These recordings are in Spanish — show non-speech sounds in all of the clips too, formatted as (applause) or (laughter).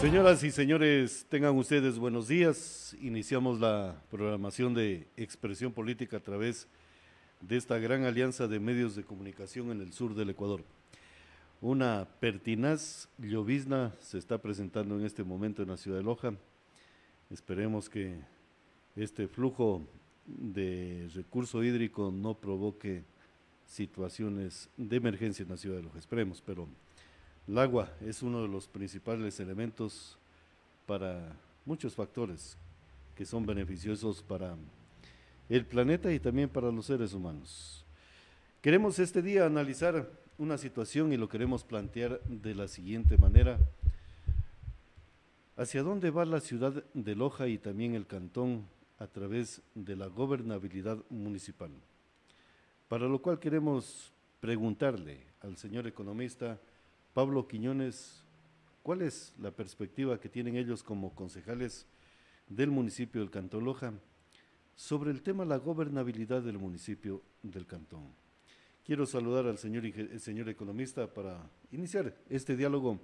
Señoras y señores, tengan ustedes buenos días. Iniciamos la programación de expresión política a través de esta gran alianza de medios de comunicación en el sur del Ecuador. Una pertinaz llovizna se está presentando en este momento en la ciudad de Loja. Esperemos que este flujo de recurso hídrico no provoque situaciones de emergencia en la ciudad de Loja. Esperemos, pero el agua es uno de los principales elementos para muchos factores que son beneficiosos para el planeta y también para los seres humanos. Queremos este día analizar una situación y lo queremos plantear de la siguiente manera. ¿Hacia dónde va la ciudad de Loja y también el cantón a través de la gobernabilidad municipal? Para lo cual queremos preguntarle al señor economista, Pablo Quiñones, ¿cuál es la perspectiva que tienen ellos como concejales del municipio del Cantón Loja sobre el tema de la gobernabilidad del municipio del Cantón? Quiero saludar al señor, eh, señor economista para iniciar este diálogo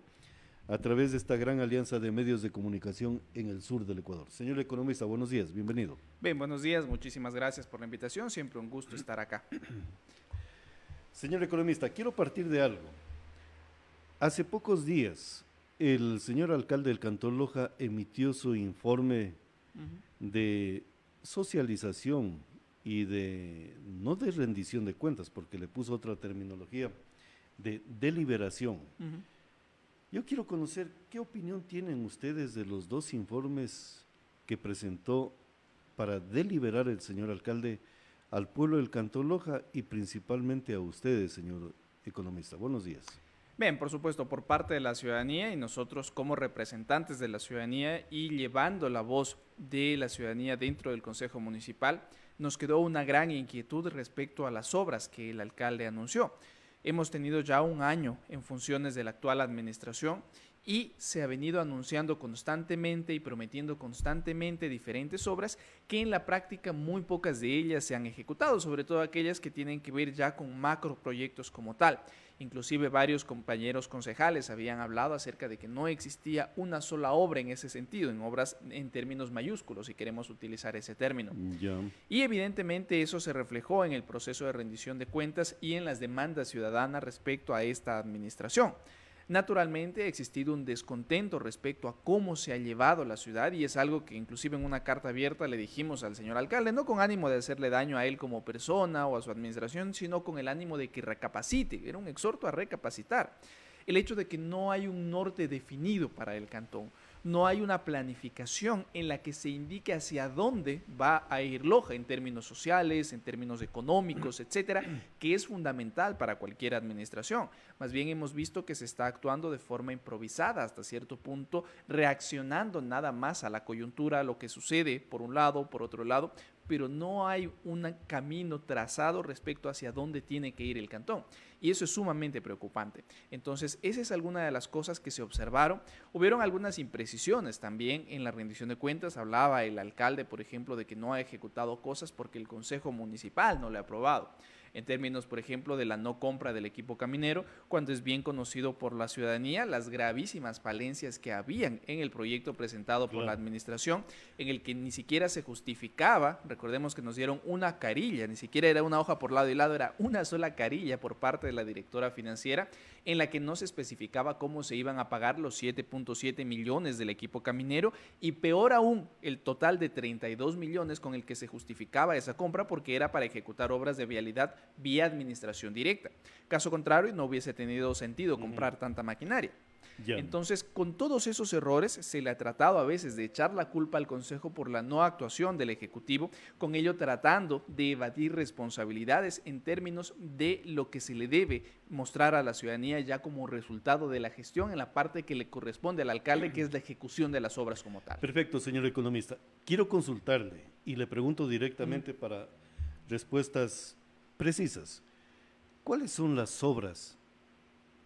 a través de esta gran alianza de medios de comunicación en el sur del Ecuador. Señor economista, buenos días, bienvenido. Bien, buenos días, muchísimas gracias por la invitación, siempre un gusto estar acá. señor economista, quiero partir de algo. Hace pocos días, el señor alcalde del Cantón Loja emitió su informe de socialización y de, no de rendición de cuentas, porque le puso otra terminología, de deliberación. Yo quiero conocer qué opinión tienen ustedes de los dos informes que presentó para deliberar el señor alcalde al pueblo del Cantón Loja y principalmente a ustedes, señor economista. Buenos días. Bien, por supuesto, por parte de la ciudadanía y nosotros como representantes de la ciudadanía y llevando la voz de la ciudadanía dentro del Consejo Municipal, nos quedó una gran inquietud respecto a las obras que el alcalde anunció. Hemos tenido ya un año en funciones de la actual administración y se ha venido anunciando constantemente y prometiendo constantemente diferentes obras que en la práctica muy pocas de ellas se han ejecutado, sobre todo aquellas que tienen que ver ya con macroproyectos como tal. Inclusive varios compañeros concejales habían hablado acerca de que no existía una sola obra en ese sentido, en obras en términos mayúsculos, si queremos utilizar ese término. Y evidentemente eso se reflejó en el proceso de rendición de cuentas y en las demandas ciudadanas respecto a esta administración. Naturalmente ha existido un descontento respecto a cómo se ha llevado la ciudad y es algo que inclusive en una carta abierta le dijimos al señor alcalde, no con ánimo de hacerle daño a él como persona o a su administración, sino con el ánimo de que recapacite. Era un exhorto a recapacitar. El hecho de que no hay un norte definido para el cantón no hay una planificación en la que se indique hacia dónde va a ir Loja en términos sociales, en términos económicos, etcétera, (clears throat) que es fundamental para cualquier administración. Más bien hemos visto que se está actuando de forma improvisada hasta cierto punto, reaccionando nada más a la coyuntura, a lo que sucede por un lado, por otro lado, pero no hay un camino trazado respecto hacia dónde tiene que ir el cantón. Y eso es sumamente preocupante. Entonces, esa es alguna de las cosas que se observaron. Hubieron algunas imprecisiones también en la rendición de cuentas. Hablaba el alcalde, por ejemplo, de que no ha ejecutado cosas porque el Consejo Municipal no le ha aprobado en términos, por ejemplo, de la no compra del equipo caminero, cuando es bien conocido por la ciudadanía las gravísimas falencias que habían en el proyecto presentado por la administración, en el que ni siquiera se justificaba, recordemos que nos dieron una carilla, ni siquiera era una hoja por lado y lado, era una sola carilla por parte de la directora financiera, en la que no se especificaba cómo se iban a pagar los 7.7 millones del equipo caminero y peor aún el total de 32 millones con el que se justificaba esa compra porque era para ejecutar obras de vialidad vía administración directa. Caso contrario, no hubiese tenido sentido comprar tanta maquinaria. Entonces, con todos esos errores, se le ha tratado a veces de echar la culpa al Consejo por la no actuación del Ejecutivo, con ello tratando de evadir responsabilidades en términos de lo que se le debe mostrar a la ciudadanía ya como resultado de la gestión en la parte que le corresponde al alcalde, que es la ejecución de las obras como tal. Perfecto, señor economista. Quiero consultarle y le pregunto directamente para respuestas precisas. ¿Cuáles son las obras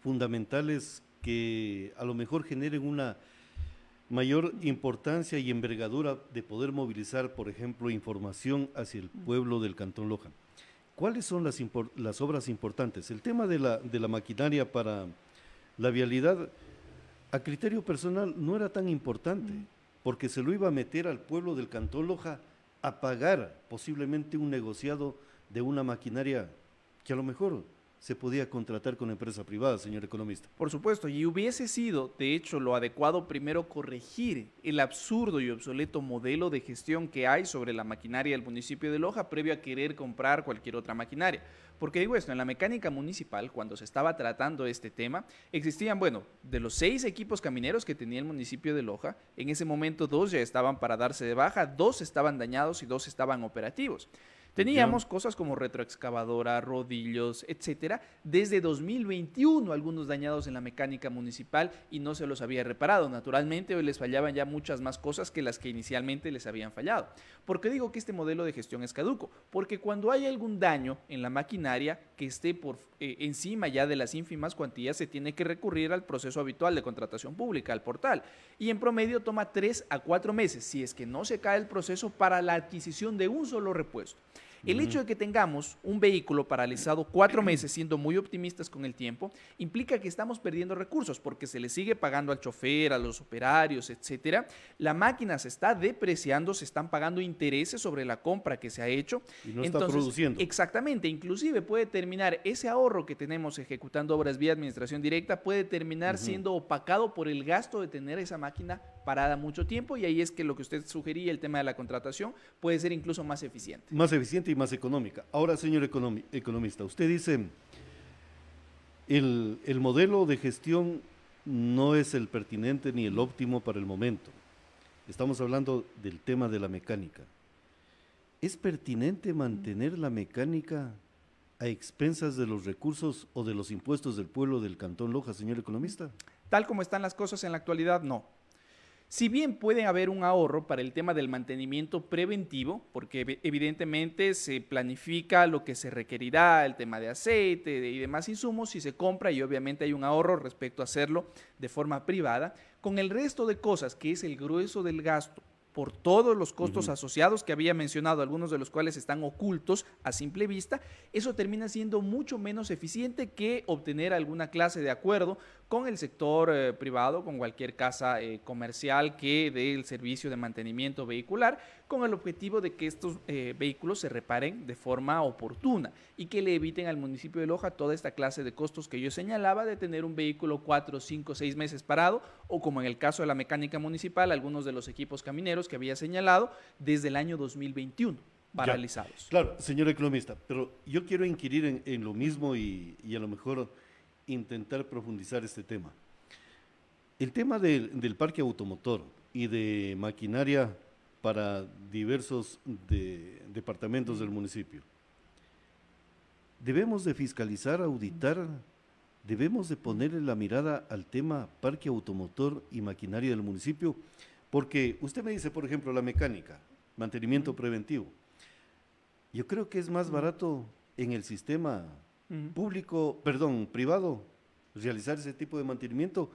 fundamentales que a lo mejor generen una mayor importancia y envergadura de poder movilizar, por ejemplo, información hacia el pueblo del Cantón Loja? ¿Cuáles son las, obras importantes? El tema de la, de la maquinaria para la vialidad, a criterio personal, no era tan importante, porque se lo iba a meter al pueblo del Cantón Loja a pagar posiblemente un negociado de una maquinaria que a lo mejor se podía contratar con empresa privada, señor economista. Por supuesto, y hubiese sido, de hecho, lo adecuado primero corregir el absurdo y obsoleto modelo de gestión que hay sobre la maquinaria del municipio de Loja previo a querer comprar cualquier otra maquinaria. Porque digo esto, en la mecánica municipal, cuando se estaba tratando este tema, existían, bueno, de los seis equipos camineros que tenía el municipio de Loja, en ese momento dos ya estaban para darse de baja, dos estaban dañados y dos estaban operativos. Teníamos cosas como retroexcavadora, rodillos, etcétera, desde 2021, algunos dañados en la mecánica municipal y no se los había reparado. Naturalmente, hoy les fallaban ya muchas más cosas que las que inicialmente les habían fallado. ¿Por qué digo que este modelo de gestión es caduco? Porque cuando hay algún daño en la maquinaria que esté por eh, encima ya de las ínfimas cuantías, se tiene que recurrir al proceso habitual de contratación pública, al portal. Y en promedio toma tres a cuatro meses, si es que no se cae el proceso para la adquisición de un solo repuesto. El hecho de que tengamos un vehículo paralizado cuatro meses, siendo muy optimistas con el tiempo, implica que estamos perdiendo recursos porque se le sigue pagando al chofer, a los operarios, etcétera. La máquina se está depreciando, se están pagando intereses sobre la compra que se ha hecho. Y no está produciendo. Exactamente. Inclusive puede terminar ese ahorro que tenemos ejecutando obras vía administración directa, puede terminar siendo opacado por el gasto de tener esa máquina parada mucho tiempo. Y ahí es que lo que usted sugería, el tema de la contratación, puede ser incluso más eficiente. Más eficiente y más económica. Ahora, señor economista, usted dice, el modelo de gestión no es el pertinente ni el óptimo para el momento. Estamos hablando del tema de la mecánica. ¿Es pertinente mantener la mecánica a expensas de los recursos o de los impuestos del pueblo del Cantón Loja, señor economista? Tal como están las cosas en la actualidad, no. Si bien puede haber un ahorro para el tema del mantenimiento preventivo, porque evidentemente se planifica lo que se requerirá, el tema de aceite y demás insumos, si se compra y obviamente hay un ahorro respecto a hacerlo de forma privada, con el resto de cosas, que es el grueso del gasto, por todos los costos asociados que había mencionado, algunos de los cuales están ocultos a simple vista, eso termina siendo mucho menos eficiente que obtener alguna clase de acuerdo con el sector eh, privado, con cualquier casa eh, comercial que dé el servicio de mantenimiento vehicular, con el objetivo de que estos eh, vehículos se reparen de forma oportuna y que le eviten al municipio de Loja toda esta clase de costos que yo señalaba de tener un vehículo cuatro, cinco, seis meses parado o como en el caso de la mecánica municipal, algunos de los equipos camineros que había señalado desde el año 2021 paralizados. claro, señor economista, pero yo quiero inquirir en, lo mismo y a lo mejor intentar profundizar este tema. El tema del parque automotor y de maquinaria para diversos departamentos del municipio. Debemos de fiscalizar, auditar, debemos de ponerle la mirada al tema parque automotor y maquinaria del municipio, porque usted me dice, por ejemplo, la mecánica, mantenimiento preventivo. Yo creo que es más barato en el sistema público, perdón, privado, realizar ese tipo de mantenimiento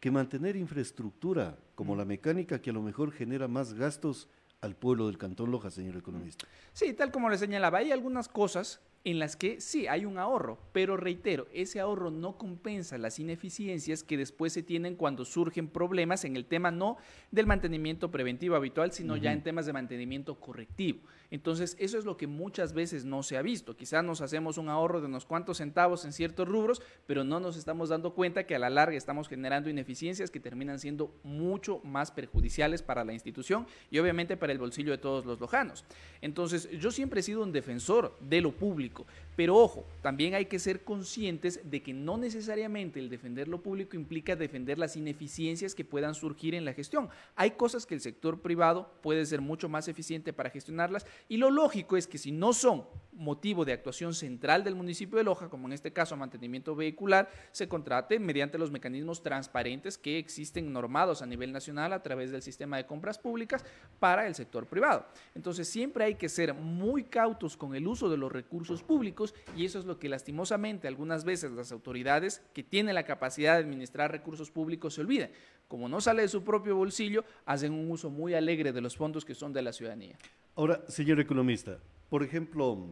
que mantener infraestructura como la mecánica que a lo mejor genera más gastos al pueblo del Cantón Loja, señor economista. Sí, tal como le señalaba, hay algunas cosas en las que sí hay un ahorro, pero reitero, ese ahorro no compensa las ineficiencias que después se tienen cuando surgen problemas en el tema no del mantenimiento preventivo habitual, sino ya en temas de mantenimiento correctivo. Entonces, eso es lo que muchas veces no se ha visto. Quizás nos hacemos un ahorro de unos cuantos centavos en ciertos rubros, pero no nos estamos dando cuenta que a la larga estamos generando ineficiencias que terminan siendo mucho más perjudiciales para la institución y obviamente para el bolsillo de todos los lojanos. Entonces, yo siempre he sido un defensor de lo público público Pero ojo, también hay que ser conscientes de que no necesariamente el defender lo público implica defender las ineficiencias que puedan surgir en la gestión. Hay cosas que el sector privado puede ser mucho más eficiente para gestionarlas y lo lógico es que si no son motivo de actuación central del municipio de Loja, como en este caso mantenimiento vehicular, se contrate mediante los mecanismos transparentes que existen normados a nivel nacional a través del sistema de compras públicas para el sector privado. Entonces siempre hay que ser muy cautos con el uso de los recursos públicos y eso es lo que lastimosamente algunas veces las autoridades que tienen la capacidad de administrar recursos públicos se olvidan. Como no sale de su propio bolsillo, hacen un uso muy alegre de los fondos que son de la ciudadanía. Ahora, señor economista, por ejemplo,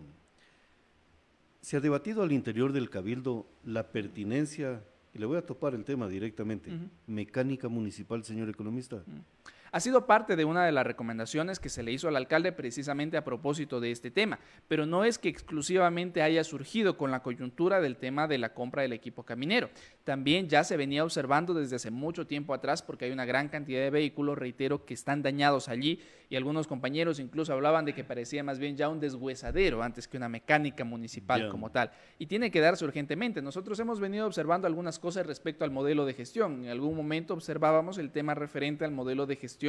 se ha debatido al interior del Cabildo la pertinencia, y le voy a topar el tema directamente, mecánica municipal, señor economista. Ha sido parte de una de las recomendaciones que se le hizo al alcalde precisamente a propósito de este tema, pero no es que exclusivamente haya surgido con la coyuntura del tema de la compra del equipo caminero. También ya se venía observando desde hace mucho tiempo atrás porque hay una gran cantidad de vehículos, reitero, que están dañados allí y algunos compañeros incluso hablaban de que parecía más bien ya un deshuesadero antes que una mecánica municipal como tal. Y tiene que darse urgentemente. Nosotros hemos venido observando algunas cosas respecto al modelo de gestión. En algún momento observábamos el tema referente al modelo de gestión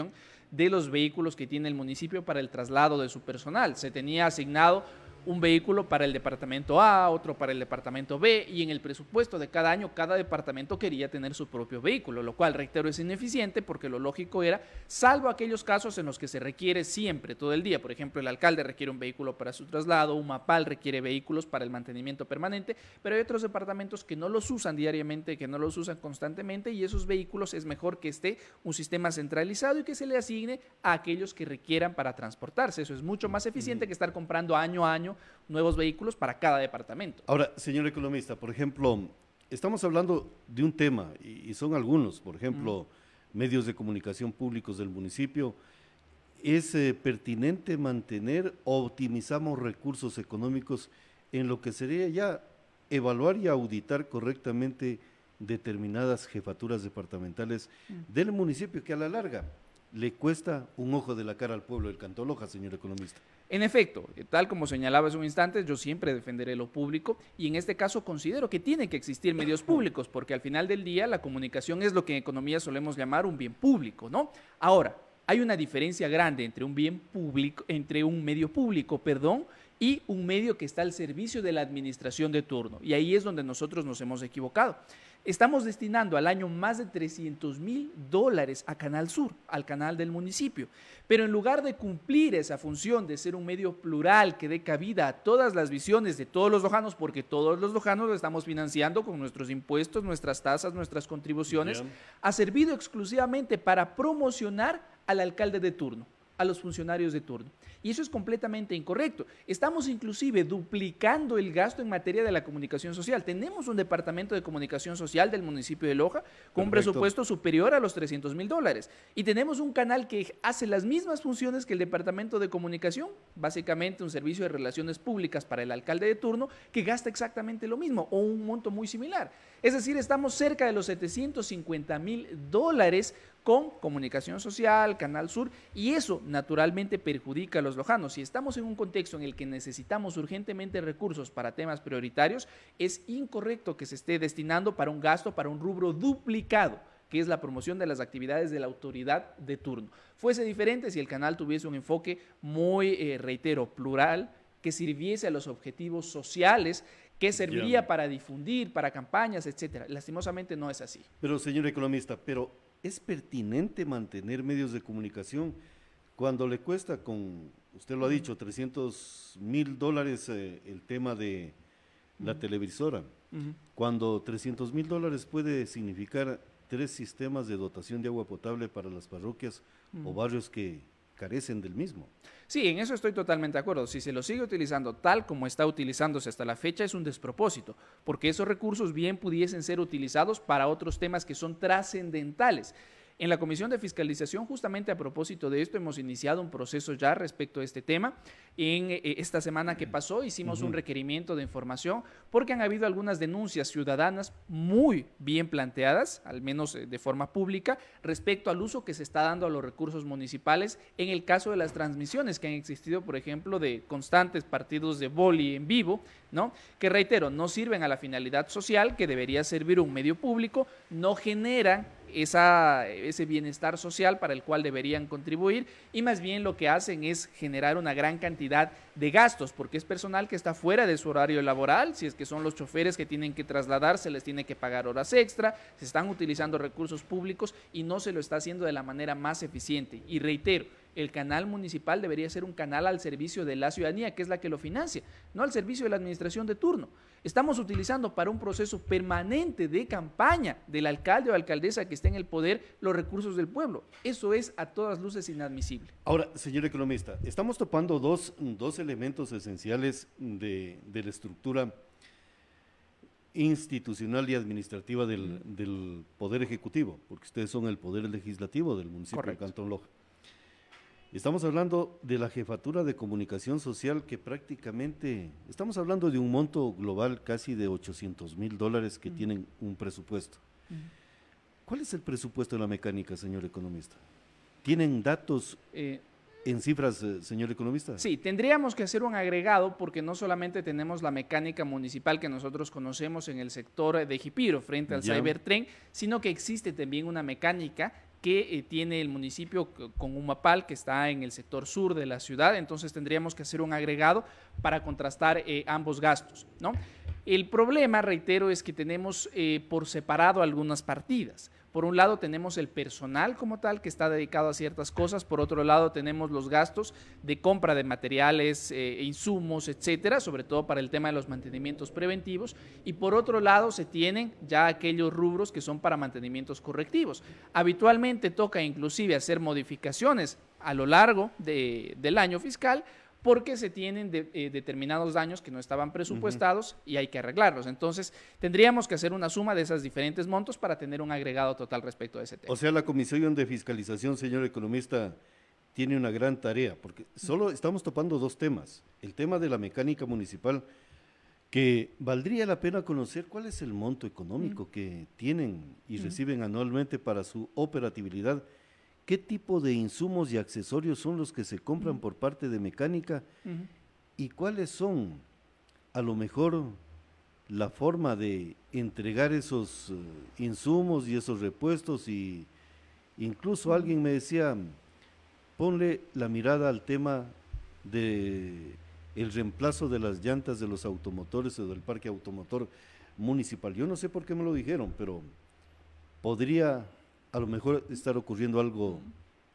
de los vehículos que tiene el municipio para el traslado de su personal. Se tenía asignado un vehículo para el departamento A, otro para el departamento B, y en el presupuesto de cada año cada departamento quería tener su propio vehículo, lo cual, reitero, es ineficiente porque lo lógico era, salvo aquellos casos en los que se requiere siempre, todo el día, por ejemplo, el alcalde requiere un vehículo para su traslado, un mapal requiere vehículos para el mantenimiento permanente, pero hay otros departamentos que no los usan diariamente, que no los usan constantemente, y esos vehículos es mejor que esté un sistema centralizado y que se le asigne a aquellos que requieran para transportarse. Eso es mucho más eficiente que estar comprando año a año nuevos vehículos para cada departamento. Ahora, señor economista, por ejemplo, estamos hablando de un tema y, son algunos, por ejemplo, medios de comunicación públicos del municipio. ¿Es eh, pertinente mantener o optimizamos recursos económicos en lo que sería ya evaluar y auditar correctamente determinadas jefaturas departamentales del municipio que a la larga le cuesta un ojo de la cara al pueblo del Cantoloja, señor economista. En efecto, tal como señalaba hace un instante, yo siempre defenderé lo público y en este caso considero que tiene que existir medios (coughs) públicos porque al final del día la comunicación es lo que en economía solemos llamar un bien público, ¿no? Ahora, hay una diferencia grande entre un bien público, entre un medio público, perdón, y un medio que está al servicio de la administración de turno. Y ahí es donde nosotros nos hemos equivocado. Estamos destinando al año más de 300 mil dólares a Canal Sur, al canal del municipio. Pero en lugar de cumplir esa función de ser un medio plural que dé cabida a todas las visiones de todos los lojanos, porque todos los lojanos lo estamos financiando con nuestros impuestos, nuestras tasas, nuestras contribuciones, ha servido exclusivamente para promocionar al alcalde de turno a los funcionarios de turno. Y eso es completamente incorrecto. Estamos inclusive duplicando el gasto en materia de la comunicación social. Tenemos un departamento de comunicación social del municipio de Loja con un presupuesto superior a los 300 mil dólares. Y tenemos un canal que hace las mismas funciones que el departamento de comunicación, básicamente un servicio de relaciones públicas para el alcalde de turno, que gasta exactamente lo mismo o un monto muy similar. Es decir, estamos cerca de los 750 mil dólares con comunicación social, Canal Sur, y eso naturalmente perjudica a los lojanos. Si estamos en un contexto en el que necesitamos urgentemente recursos para temas prioritarios, es incorrecto que se esté destinando para un gasto, para un rubro duplicado que es la promoción de las actividades de la autoridad de turno. Fuese diferente si el canal tuviese un enfoque muy, eh, reitero, plural, que sirviese a los objetivos sociales que serviría para difundir, para campañas, etcétera. Lastimosamente no es así. Pero señor economista, pero es pertinente mantener medios de comunicación cuando le cuesta con, usted lo ha dicho, 300 mil dólares eh, el tema de la televisora, cuando 300 mil dólares puede significar tres sistemas de dotación de agua potable para las parroquias o barrios que carecen del mismo. Sí, en eso estoy totalmente de acuerdo. Si se lo sigue utilizando tal como está utilizándose hasta la fecha es un despropósito, porque esos recursos bien pudiesen ser utilizados para otros temas que son trascendentales. En la Comisión de Fiscalización, justamente a propósito de esto, hemos iniciado un proceso ya respecto a este tema. En eh, esta semana que pasó hicimos un requerimiento de información porque han habido algunas denuncias ciudadanas muy bien planteadas, al menos eh, de forma pública, respecto al uso que se está dando a los recursos municipales en el caso de las transmisiones que han existido, por ejemplo, de constantes partidos de boli en vivo, ¿no? Que reitero, no sirven a la finalidad social que debería servir un medio público, no generan esa, ese bienestar social para el cual deberían contribuir y más bien lo que hacen es generar una gran cantidad de gastos porque es personal que está fuera de su horario laboral, si es que son los choferes que tienen que trasladarse, les tiene que pagar horas extra, se están utilizando recursos públicos y no se lo está haciendo de la manera más eficiente. Y reitero, el canal municipal debería ser un canal al servicio de la ciudadanía, que es la que lo financia, no al servicio de la administración de turno estamos utilizando para un proceso permanente de campaña del alcalde o alcaldesa que esté en el poder los recursos del pueblo. Eso es a todas luces inadmisible. Ahora, señor economista, estamos topando dos, dos elementos esenciales de, la estructura institucional y administrativa del, Poder Ejecutivo, porque ustedes son el Poder Legislativo del municipio de Cantón Loja. Estamos hablando de la jefatura de comunicación social que prácticamente, estamos hablando de un monto global casi de 800 mil dólares que mm. tienen un presupuesto. Mm. ¿Cuál es el presupuesto de la mecánica, señor economista? ¿Tienen datos eh, en cifras, eh, señor economista? Sí, tendríamos que hacer un agregado porque no solamente tenemos la mecánica municipal que nosotros conocemos en el sector de Jipiro frente al Cybertren, sino que existe también una mecánica que eh, tiene el municipio con un mapal que está en el sector sur de la ciudad, entonces tendríamos que hacer un agregado para contrastar eh, ambos gastos, ¿no? El problema, reitero, es que tenemos eh, por separado algunas partidas. Por un lado tenemos el personal como tal que está dedicado a ciertas cosas, por otro lado tenemos los gastos de compra de materiales, eh, e insumos, etcétera, sobre todo para el tema de los mantenimientos preventivos, y por otro lado se tienen ya aquellos rubros que son para mantenimientos correctivos. Habitualmente toca inclusive hacer modificaciones a lo largo del año fiscal porque se tienen eh, determinados daños que no estaban presupuestados y hay que arreglarlos. Entonces, tendríamos que hacer una suma de esos diferentes montos para tener un agregado total respecto a ese tema. O sea, la Comisión de Fiscalización, señor economista, tiene una gran tarea, porque solo estamos topando dos temas. El tema de la mecánica municipal, que valdría la pena conocer cuál es el monto económico que tienen y reciben anualmente para su operatividad qué tipo de insumos y accesorios son los que se compran por parte de mecánica y cuáles son a lo mejor la forma de entregar esos eh, insumos y esos repuestos y incluso alguien me decía ponle la mirada al tema de el reemplazo de las llantas de los automotores o del parque automotor municipal. Yo no sé por qué me lo dijeron, pero podría a lo mejor estar ocurriendo algo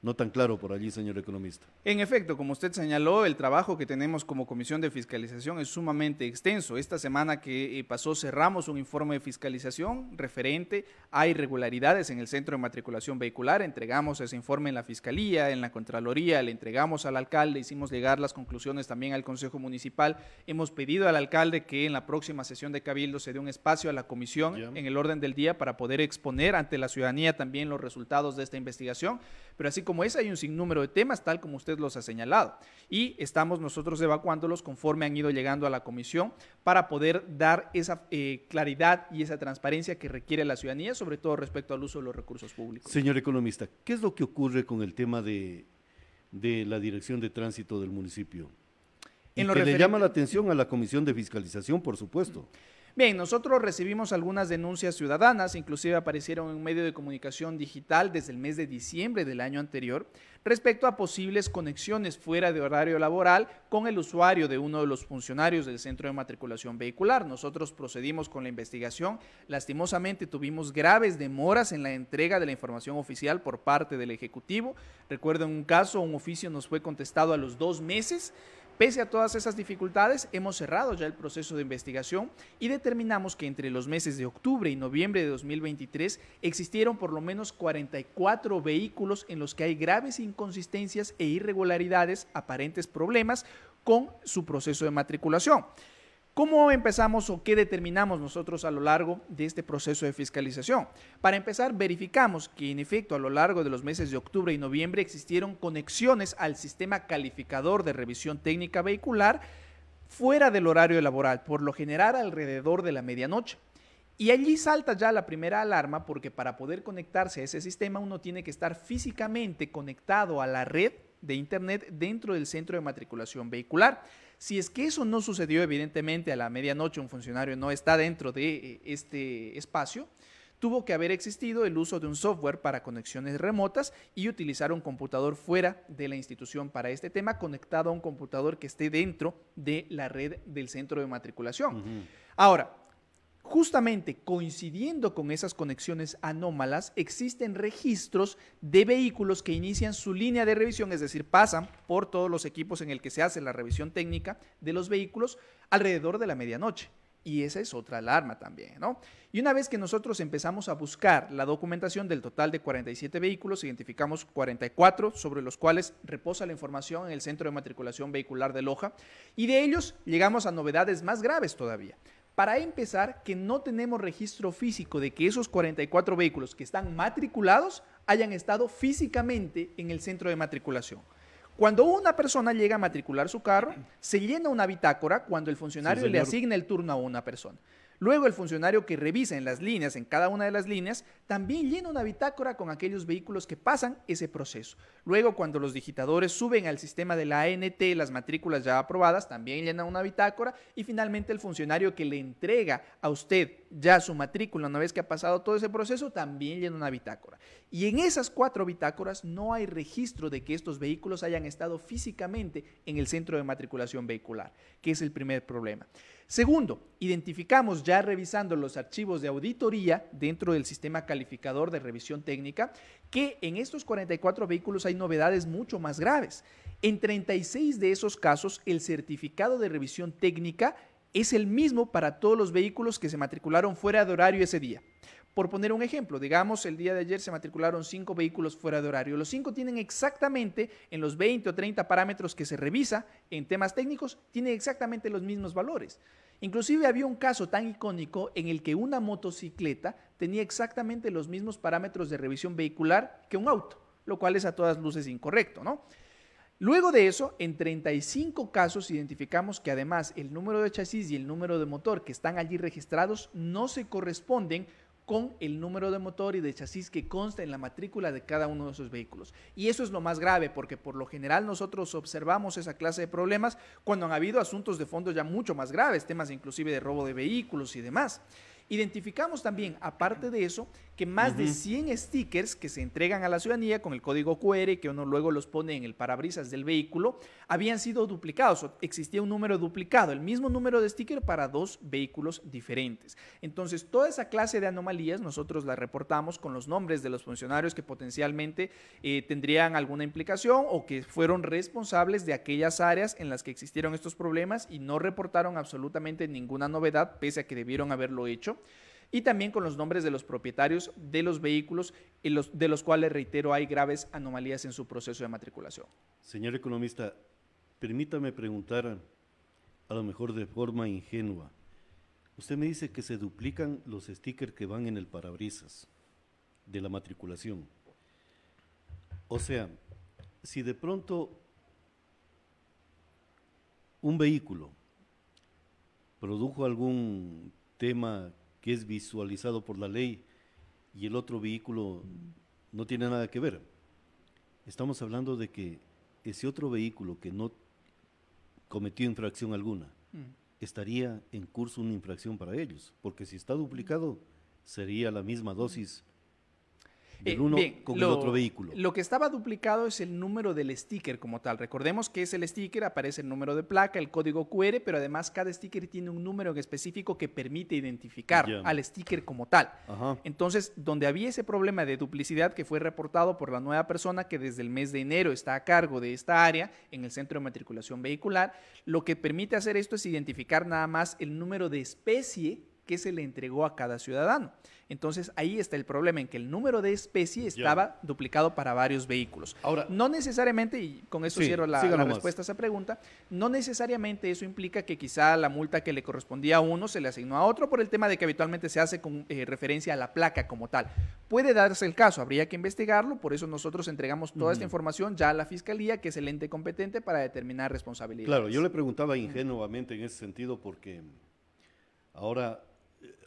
no tan claro por allí, señor economista. En efecto, como usted señaló, el trabajo que tenemos como Comisión de Fiscalización es sumamente extenso. Esta semana que eh, pasó cerramos un informe de fiscalización referente a irregularidades en el centro de matriculación vehicular. Entregamos ese informe en la Fiscalía, en la Contraloría, le entregamos al alcalde, hicimos llegar las conclusiones también al Consejo Municipal. Hemos pedido al alcalde que en la próxima sesión de Cabildo se dé un espacio a la comisión en el orden del día para poder exponer ante la ciudadanía también los resultados de esta investigación pero así como es, hay un sinnúmero de temas, tal como usted los ha señalado. Y estamos nosotros evacuándolos conforme han ido llegando a la comisión para poder dar esa eh, claridad y esa transparencia que requiere la ciudadanía, sobre todo respecto al uso de los recursos públicos. Señor economista, ¿qué es lo que ocurre con el tema de, la dirección de tránsito del municipio? En que le llama la atención a la Comisión de Fiscalización, por supuesto. Bien, nosotros recibimos algunas denuncias ciudadanas, inclusive aparecieron en un medio de comunicación digital desde el mes de diciembre del año anterior, respecto a posibles conexiones fuera de horario laboral con el usuario de uno de los funcionarios del centro de matriculación vehicular. Nosotros procedimos con la investigación. Lastimosamente tuvimos graves demoras en la entrega de la información oficial por parte del Ejecutivo. Recuerdo en un caso, un oficio nos fue contestado a los dos meses. Pese a todas esas dificultades, hemos cerrado ya el proceso de investigación y determinamos que entre los meses de octubre y noviembre de 2023 existieron por lo menos 44 vehículos en los que hay graves inconsistencias e irregularidades, aparentes problemas con su proceso de matriculación. ¿Cómo empezamos o qué determinamos nosotros a lo largo de este proceso de fiscalización? Para empezar, verificamos que en efecto a lo largo de los meses de octubre y noviembre existieron conexiones al sistema calificador de revisión técnica vehicular fuera del horario laboral, por lo general alrededor de la medianoche. Y allí salta ya la primera alarma porque para poder conectarse a ese sistema uno tiene que estar físicamente conectado a la red de Internet dentro del centro de matriculación vehicular. Si es que eso no sucedió, evidentemente a la medianoche un funcionario no está dentro de eh, este espacio, tuvo que haber existido el uso de un software para conexiones remotas y utilizar un computador fuera de la institución para este tema, conectado a un computador que esté dentro de la red del centro de matriculación. Ahora, Justamente coincidiendo con esas conexiones anómalas, existen registros de vehículos que inician su línea de revisión, es decir, pasan por todos los equipos en el que se hace la revisión técnica de los vehículos alrededor de la medianoche. Y esa es otra alarma también, ¿no? Y una vez que nosotros empezamos a buscar la documentación del total de 47 vehículos, identificamos 44 sobre los cuales reposa la información en el Centro de Matriculación Vehicular de Loja, y de ellos llegamos a novedades más graves todavía. Para empezar, que no tenemos registro físico de que esos 44 vehículos que están matriculados hayan estado físicamente en el centro de matriculación. Cuando una persona llega a matricular su carro, se llena una bitácora cuando el funcionario le asigna el turno a una persona. Luego el funcionario que revisa en las líneas, en cada una de las líneas, también llena una bitácora con aquellos vehículos que pasan ese proceso. Luego cuando los digitadores suben al sistema de la ANT las matrículas ya aprobadas, también llena una bitácora y finalmente el funcionario que le entrega a usted ya su matrícula una vez que ha pasado todo ese proceso, también llena una bitácora. Y en esas cuatro bitácoras no hay registro de que estos vehículos hayan estado físicamente en el centro de matriculación vehicular, que es el primer problema. Segundo, identificamos ya revisando los archivos de auditoría dentro del sistema calificador de revisión técnica que en estos 44 vehículos hay novedades mucho más graves. En 36 de esos casos, el certificado de revisión técnica es el mismo para todos los vehículos que se matricularon fuera de horario ese día. Por poner un ejemplo, digamos, el día de ayer se matricularon cinco vehículos fuera de horario. Los cinco tienen exactamente en los 20 o 30 parámetros que se revisa en temas técnicos, tienen exactamente los mismos valores. Inclusive había un caso tan icónico en el que una motocicleta tenía exactamente los mismos parámetros de revisión vehicular que un auto, lo cual es a todas luces incorrecto, ¿no? Luego de eso, en 35 casos identificamos que además el número de chasis y el número de motor que están allí registrados no se corresponden con el número de motor y de chasis que consta en la matrícula de cada uno de esos vehículos. Y eso es lo más grave, porque por lo general nosotros observamos esa clase de problemas cuando han habido asuntos de fondo ya mucho más graves, temas inclusive de robo de vehículos y demás. Identificamos también, aparte de eso, que más de 100 stickers que se entregan a la ciudadanía con el código QR que uno luego los pone en el parabrisas del vehículo habían sido duplicados. Existía un número duplicado, el mismo número de sticker para dos vehículos diferentes. Entonces, toda esa clase de anomalías nosotros las reportamos con los nombres de los funcionarios que potencialmente eh, tendrían alguna implicación o que fueron responsables de aquellas áreas en las que existieron estos problemas y no reportaron absolutamente ninguna novedad, pese a que debieron haberlo hecho y también con los nombres de los propietarios de los vehículos, los, de los cuales, reitero, hay graves anomalías en su proceso de matriculación. Señor economista, permítame preguntar, a lo mejor de forma ingenua, usted me dice que se duplican los stickers que van en el parabrisas de la matriculación. O sea, si de pronto un vehículo produjo algún tema que es visualizado por la ley y el otro vehículo no tiene nada que ver. Estamos hablando de que ese otro vehículo que no cometió infracción alguna mm. estaría en curso una infracción para ellos, porque si está duplicado sería la misma dosis eh, uno con el otro vehículo. Lo que estaba duplicado es el número del sticker como tal. Recordemos que es el sticker, aparece el número de placa, el código QR, pero además cada sticker tiene un número específico que permite identificar al sticker como tal. Entonces, donde había ese problema de duplicidad que fue reportado por la nueva persona que desde el mes de enero está a cargo de esta área en el centro de matriculación vehicular, lo que permite hacer esto es identificar nada más el número de especie que se le entregó a cada ciudadano. Entonces ahí está el problema, en que el número de especie estaba duplicado para varios vehículos. Ahora, no necesariamente, y con eso cierro la, respuesta a esa pregunta, no necesariamente eso implica que quizá la multa que le correspondía a uno se le asignó a otro por el tema de que habitualmente se hace con eh, referencia a la placa como tal. Puede darse el caso, habría que investigarlo, por eso nosotros entregamos toda esta información ya a la Fiscalía, que es el ente competente para determinar responsabilidades. Claro, yo le preguntaba ingenuamente en ese sentido porque ahora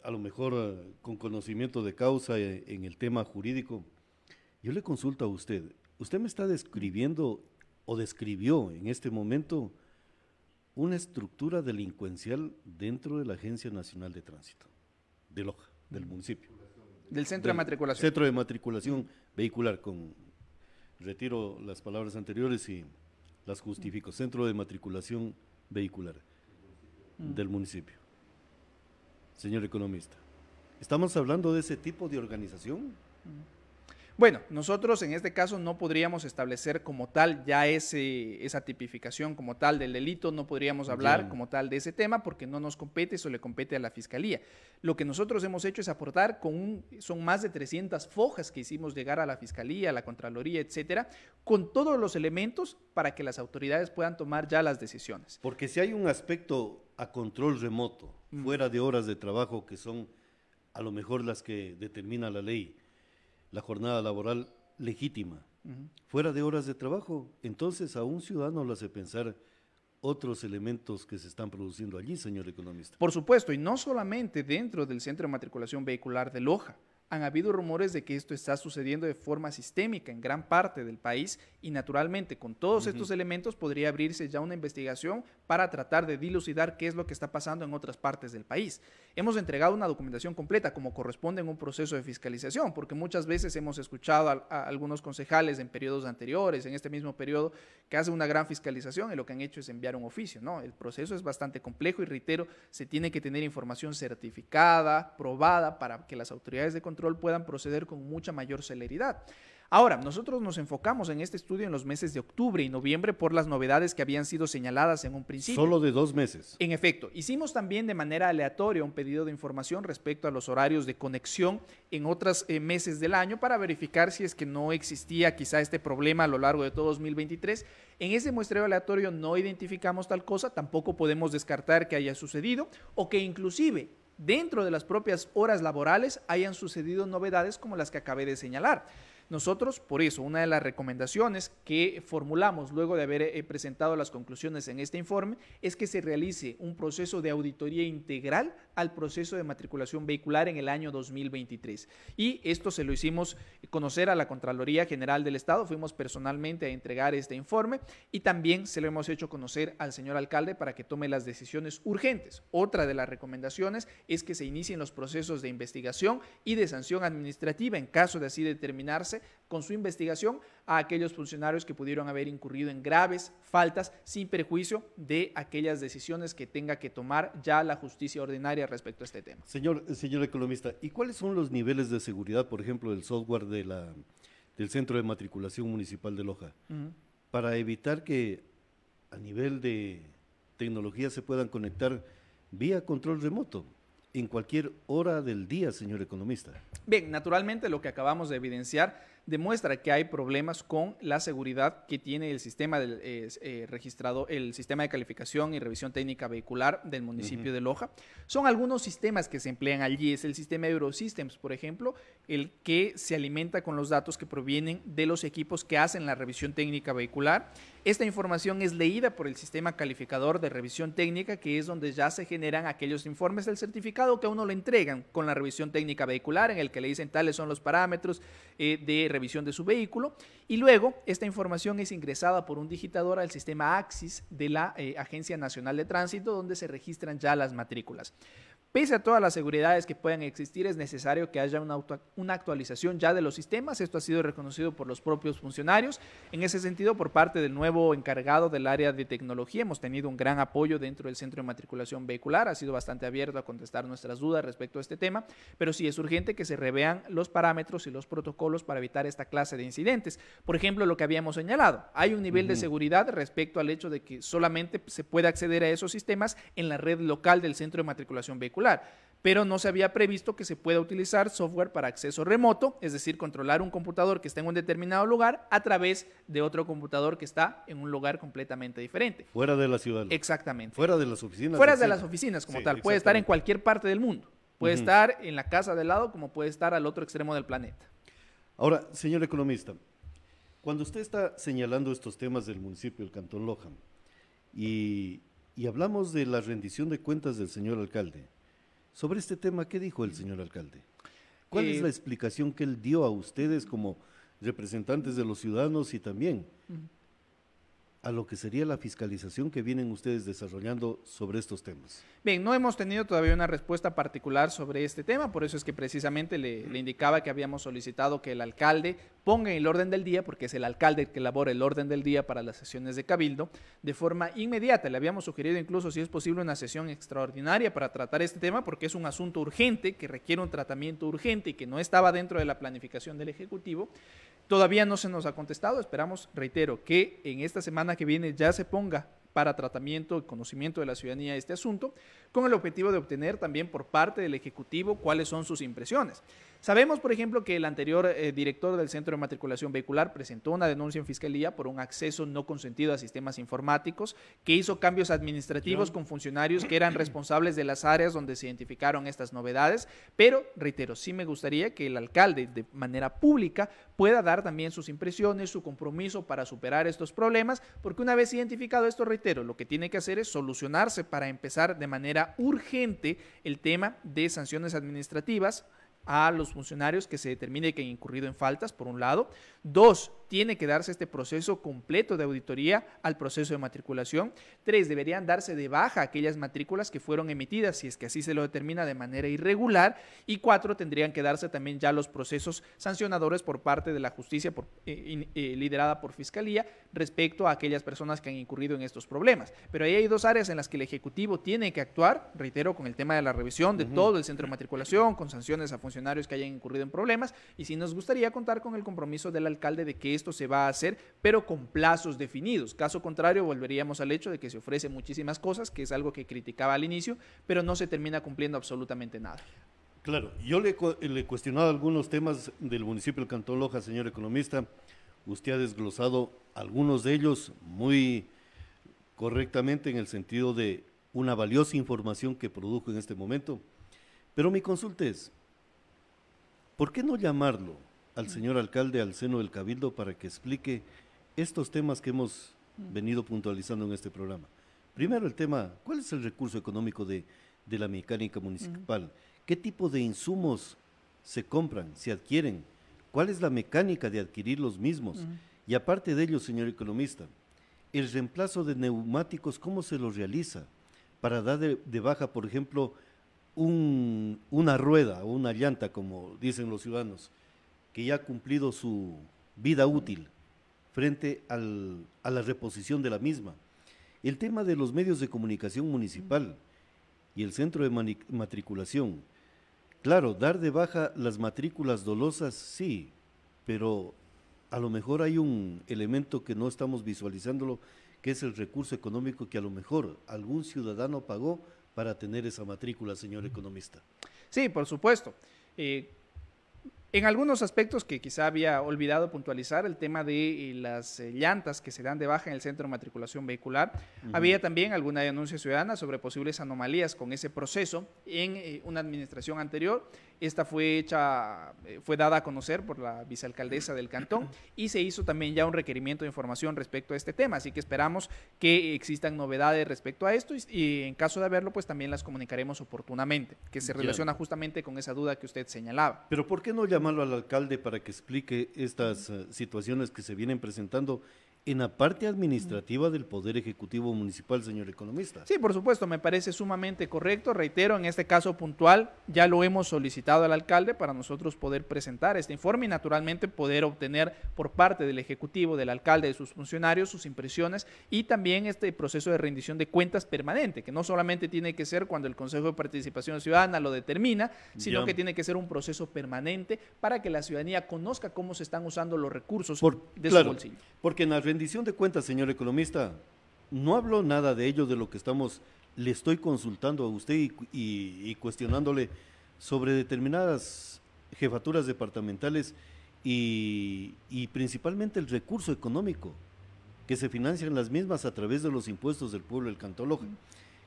a lo mejor eh, con conocimiento de causa eh, en el tema jurídico, yo le consulto a usted. Usted me está describiendo o describió en este momento una estructura delincuencial dentro de la Agencia Nacional de Tránsito, de Loja, del municipio. Del centro de matriculación. Centro de matriculación vehicular, con retiro las palabras anteriores y las justifico. Centro de matriculación vehicular del municipio señor economista? ¿Estamos hablando de ese tipo de organización? Mm. Bueno, nosotros en este caso no podríamos establecer como tal ya ese, esa tipificación como tal del delito, no podríamos hablar como tal de ese tema porque no nos compete, eso le compete a la Fiscalía. Lo que nosotros hemos hecho es aportar con son más de 300 fojas que hicimos llegar a la Fiscalía, a la Contraloría, etcétera, con todos los elementos para que las autoridades puedan tomar ya las decisiones. Porque si hay un aspecto a control remoto, mm. fuera de horas de trabajo que son a lo mejor las que determina la ley, la jornada laboral legítima, fuera de horas de trabajo, entonces a un ciudadano lo hace pensar otros elementos que se están produciendo allí, señor economista. Por supuesto, y no solamente dentro del Centro de Matriculación Vehicular de Loja, han habido rumores de que esto está sucediendo de forma sistémica en gran parte del país y naturalmente con todos estos elementos podría abrirse ya una investigación para tratar de dilucidar qué es lo que está pasando en otras partes del país. Hemos entregado una documentación completa como corresponde en un proceso de fiscalización, porque muchas veces hemos escuchado a, algunos concejales en periodos anteriores, en este mismo periodo, que hacen una gran fiscalización y lo que han hecho es enviar un oficio. No, el proceso es bastante complejo y reitero, se tiene que tener información certificada, probada para que las autoridades de control puedan proceder con mucha mayor celeridad. Ahora, nosotros nos enfocamos en este estudio en los meses de octubre y noviembre por las novedades que habían sido señaladas en un principio. Solo de dos meses. En efecto, hicimos también de manera aleatoria un pedido de información respecto a los horarios de conexión en otros eh, meses del año para verificar si es que no existía quizá este problema a lo largo de todo 2023. En ese muestreo aleatorio no identificamos tal cosa, tampoco podemos descartar que haya sucedido o que inclusive dentro de las propias horas laborales hayan sucedido novedades como las que acabé de señalar. Nosotros, por eso, una de las recomendaciones que formulamos luego de haber eh, presentado las conclusiones en este informe es que se realice un proceso de auditoría integral al proceso de matriculación vehicular en el año 2023. Y esto se lo hicimos conocer a la Contraloría General del Estado, fuimos personalmente a entregar este informe y también se lo hemos hecho conocer al señor alcalde para que tome las decisiones urgentes. Otra de las recomendaciones es que se inicien los procesos de investigación y de sanción administrativa en caso de así determinarse con su investigación a aquellos funcionarios que pudieron haber incurrido en graves faltas sin prejuicio de aquellas decisiones que tenga que tomar ya la justicia ordinaria respecto a este tema. Señor, señor economista, ¿y cuáles son los niveles de seguridad, por ejemplo, del software de la, del Centro de Matriculación Municipal de Loja? Para evitar que a nivel de tecnología se puedan conectar vía control remoto en cualquier hora del día, señor economista. Bien, naturalmente lo que acabamos de evidenciar demuestra que hay problemas con la seguridad que tiene el sistema del, eh, registrado, el sistema de calificación y revisión técnica vehicular del municipio de Loja. Son algunos sistemas que se emplean allí. Es el sistema Eurosystems, por ejemplo, el que se alimenta con los datos que provienen de los equipos que hacen la revisión técnica vehicular. Esta información es leída por el sistema calificador de revisión técnica, que es donde ya se generan aquellos informes del certificado que a uno le entregan con la revisión técnica vehicular, en el que le dicen tales son los parámetros eh, de revisión de su vehículo y luego esta información es ingresada por un digitador al sistema AXIS de la eh, Agencia Nacional de Tránsito donde se registran ya las matrículas. Pese a todas las seguridades que puedan existir, es necesario que haya una, actualización ya de los sistemas. Esto ha sido reconocido por los propios funcionarios. En ese sentido, por parte del nuevo encargado del área de tecnología, hemos tenido un gran apoyo dentro del Centro de Matriculación Vehicular. Ha sido bastante abierto a contestar nuestras dudas respecto a este tema, pero sí es urgente que se revean los parámetros y los protocolos para evitar esta clase de incidentes. Por ejemplo, lo que habíamos señalado, hay un nivel de seguridad respecto al hecho de que solamente se puede acceder a esos sistemas en la red local del Centro de Matriculación Vehicular pero no se había previsto que se pueda utilizar software para acceso remoto, es decir, controlar un computador que está en un determinado lugar a través de otro computador que está en un lugar completamente diferente. Fuera de la ciudad. Exactamente. Fuera de las oficinas. Fuera de las oficinas como tal, puede estar en cualquier parte del mundo, puede estar en la casa de lado como puede estar al otro extremo del planeta. Ahora, señor economista, cuando usted está señalando estos temas del municipio del Cantón Loja y hablamos de la rendición de cuentas del señor alcalde, sobre este tema, ¿qué dijo el señor alcalde? ¿Cuál es eh, la explicación que él dio a ustedes como representantes de los ciudadanos y también a lo que sería la fiscalización que vienen ustedes desarrollando sobre estos temas? Bien, no hemos tenido todavía una respuesta particular sobre este tema, por eso es que precisamente le indicaba que habíamos solicitado que el alcalde ponga en el orden del día, porque es el alcalde el que elabora el orden del día para las sesiones de cabildo, de forma inmediata. Le habíamos sugerido incluso si es posible una sesión extraordinaria para tratar este tema, porque es un asunto urgente, que requiere un tratamiento urgente y que no estaba dentro de la planificación del Ejecutivo. Todavía no se nos ha contestado, esperamos, reitero, que en esta semana que viene ya se ponga para tratamiento y conocimiento de la ciudadanía de este asunto, con el objetivo de obtener también por parte del Ejecutivo cuáles son sus impresiones. Sabemos, por ejemplo, que el anterior eh, director del Centro de Matriculación Vehicular presentó una denuncia en Fiscalía por un acceso no consentido a sistemas informáticos que hizo cambios administrativos con funcionarios que eran responsables de las áreas donde se identificaron estas novedades, pero, reitero, sí me gustaría que el alcalde de manera pública pueda dar también sus impresiones, su compromiso para superar estos problemas, porque una vez identificado esto, lo que tiene que hacer es solucionarse para empezar de manera urgente el tema de sanciones administrativas a los funcionarios que se determine que han incurrido en faltas, por un lado. Dos, tiene que darse este proceso completo de auditoría al proceso de matriculación. Tres, deberían darse de baja aquellas matrículas que fueron emitidas, si es que así se lo determina de manera irregular. Y cuatro, tendrían que darse también ya los procesos sancionadores por parte de la justicia eh, eh, liderada por Fiscalía respecto a aquellas personas que han incurrido en estos problemas. Pero ahí hay dos áreas en las que el Ejecutivo tiene que actuar, reitero, con el tema de la revisión de todo el centro de matriculación, con sanciones a funcionarios que hayan incurrido en problemas. Y si nos gustaría contar con el compromiso de la alcalde de que esto se va a hacer, pero con plazos definidos. Caso contrario, volveríamos al hecho de que se ofrecen muchísimas cosas, que es algo que criticaba al inicio, pero no se termina cumpliendo absolutamente nada. Claro, yo le, he cuestionado algunos temas del municipio del Cantón Loja, señor economista. Usted ha desglosado algunos de ellos muy correctamente en el sentido de una valiosa información que produjo en este momento. Pero mi consulta es, ¿por qué no llamarlo al mm. señor alcalde, al seno del Cabildo, para que explique estos temas que hemos mm. venido puntualizando en este programa. Primero el tema, ¿cuál es el recurso económico de, la mecánica municipal? Mm. ¿Qué tipo de insumos se compran, se adquieren? ¿Cuál es la mecánica de adquirir los mismos? Y aparte de ello, señor economista, el reemplazo de neumáticos, ¿cómo se lo realiza? Para dar de, baja, por ejemplo, una rueda o una llanta, como dicen los ciudadanos, que ya ha cumplido su vida útil frente a la reposición de la misma. El tema de los medios de comunicación municipal y el centro de matriculación. Claro, dar de baja las matrículas dolosas, sí, pero a lo mejor hay un elemento que no estamos visualizándolo, que es el recurso económico que a lo mejor algún ciudadano pagó para tener esa matrícula, señor economista. Sí, por supuesto. Eh, en algunos aspectos que quizá había olvidado puntualizar, el tema de eh, las eh, llantas que se dan de baja en el centro de matriculación vehicular, había también alguna denuncia ciudadana sobre posibles anomalías con ese proceso en eh, una administración anterior esta fue hecha, eh, fue dada a conocer por la vicealcaldesa del cantón y se hizo también ya un requerimiento de información respecto a este tema. Así que esperamos que existan novedades respecto a esto y, en caso de haberlo, pues también las comunicaremos oportunamente, que se relaciona justamente con esa duda que usted señalaba. Pero ¿por qué no llamarlo al alcalde para que explique estas eh, situaciones que se vienen presentando en la parte administrativa del Poder Ejecutivo Municipal, señor economista. Sí, por supuesto, me parece sumamente correcto. Reitero, en este caso puntual, ya lo hemos solicitado al alcalde para nosotros poder presentar este informe y naturalmente poder obtener por parte del Ejecutivo, del alcalde, de sus funcionarios, sus impresiones y también este proceso de rendición de cuentas permanente, que no solamente tiene que ser cuando el Consejo de Participación Ciudadana lo determina, sino que tiene que ser un proceso permanente para que la ciudadanía conozca cómo se están usando los recursos de su bolsillo. Porque en rendición de cuentas, señor economista, no hablo nada de ello, de lo que estamos, le estoy consultando a usted y, cuestionándole sobre determinadas jefaturas departamentales y, principalmente el recurso económico que se financian las mismas a través de los impuestos del pueblo del Cantoloja.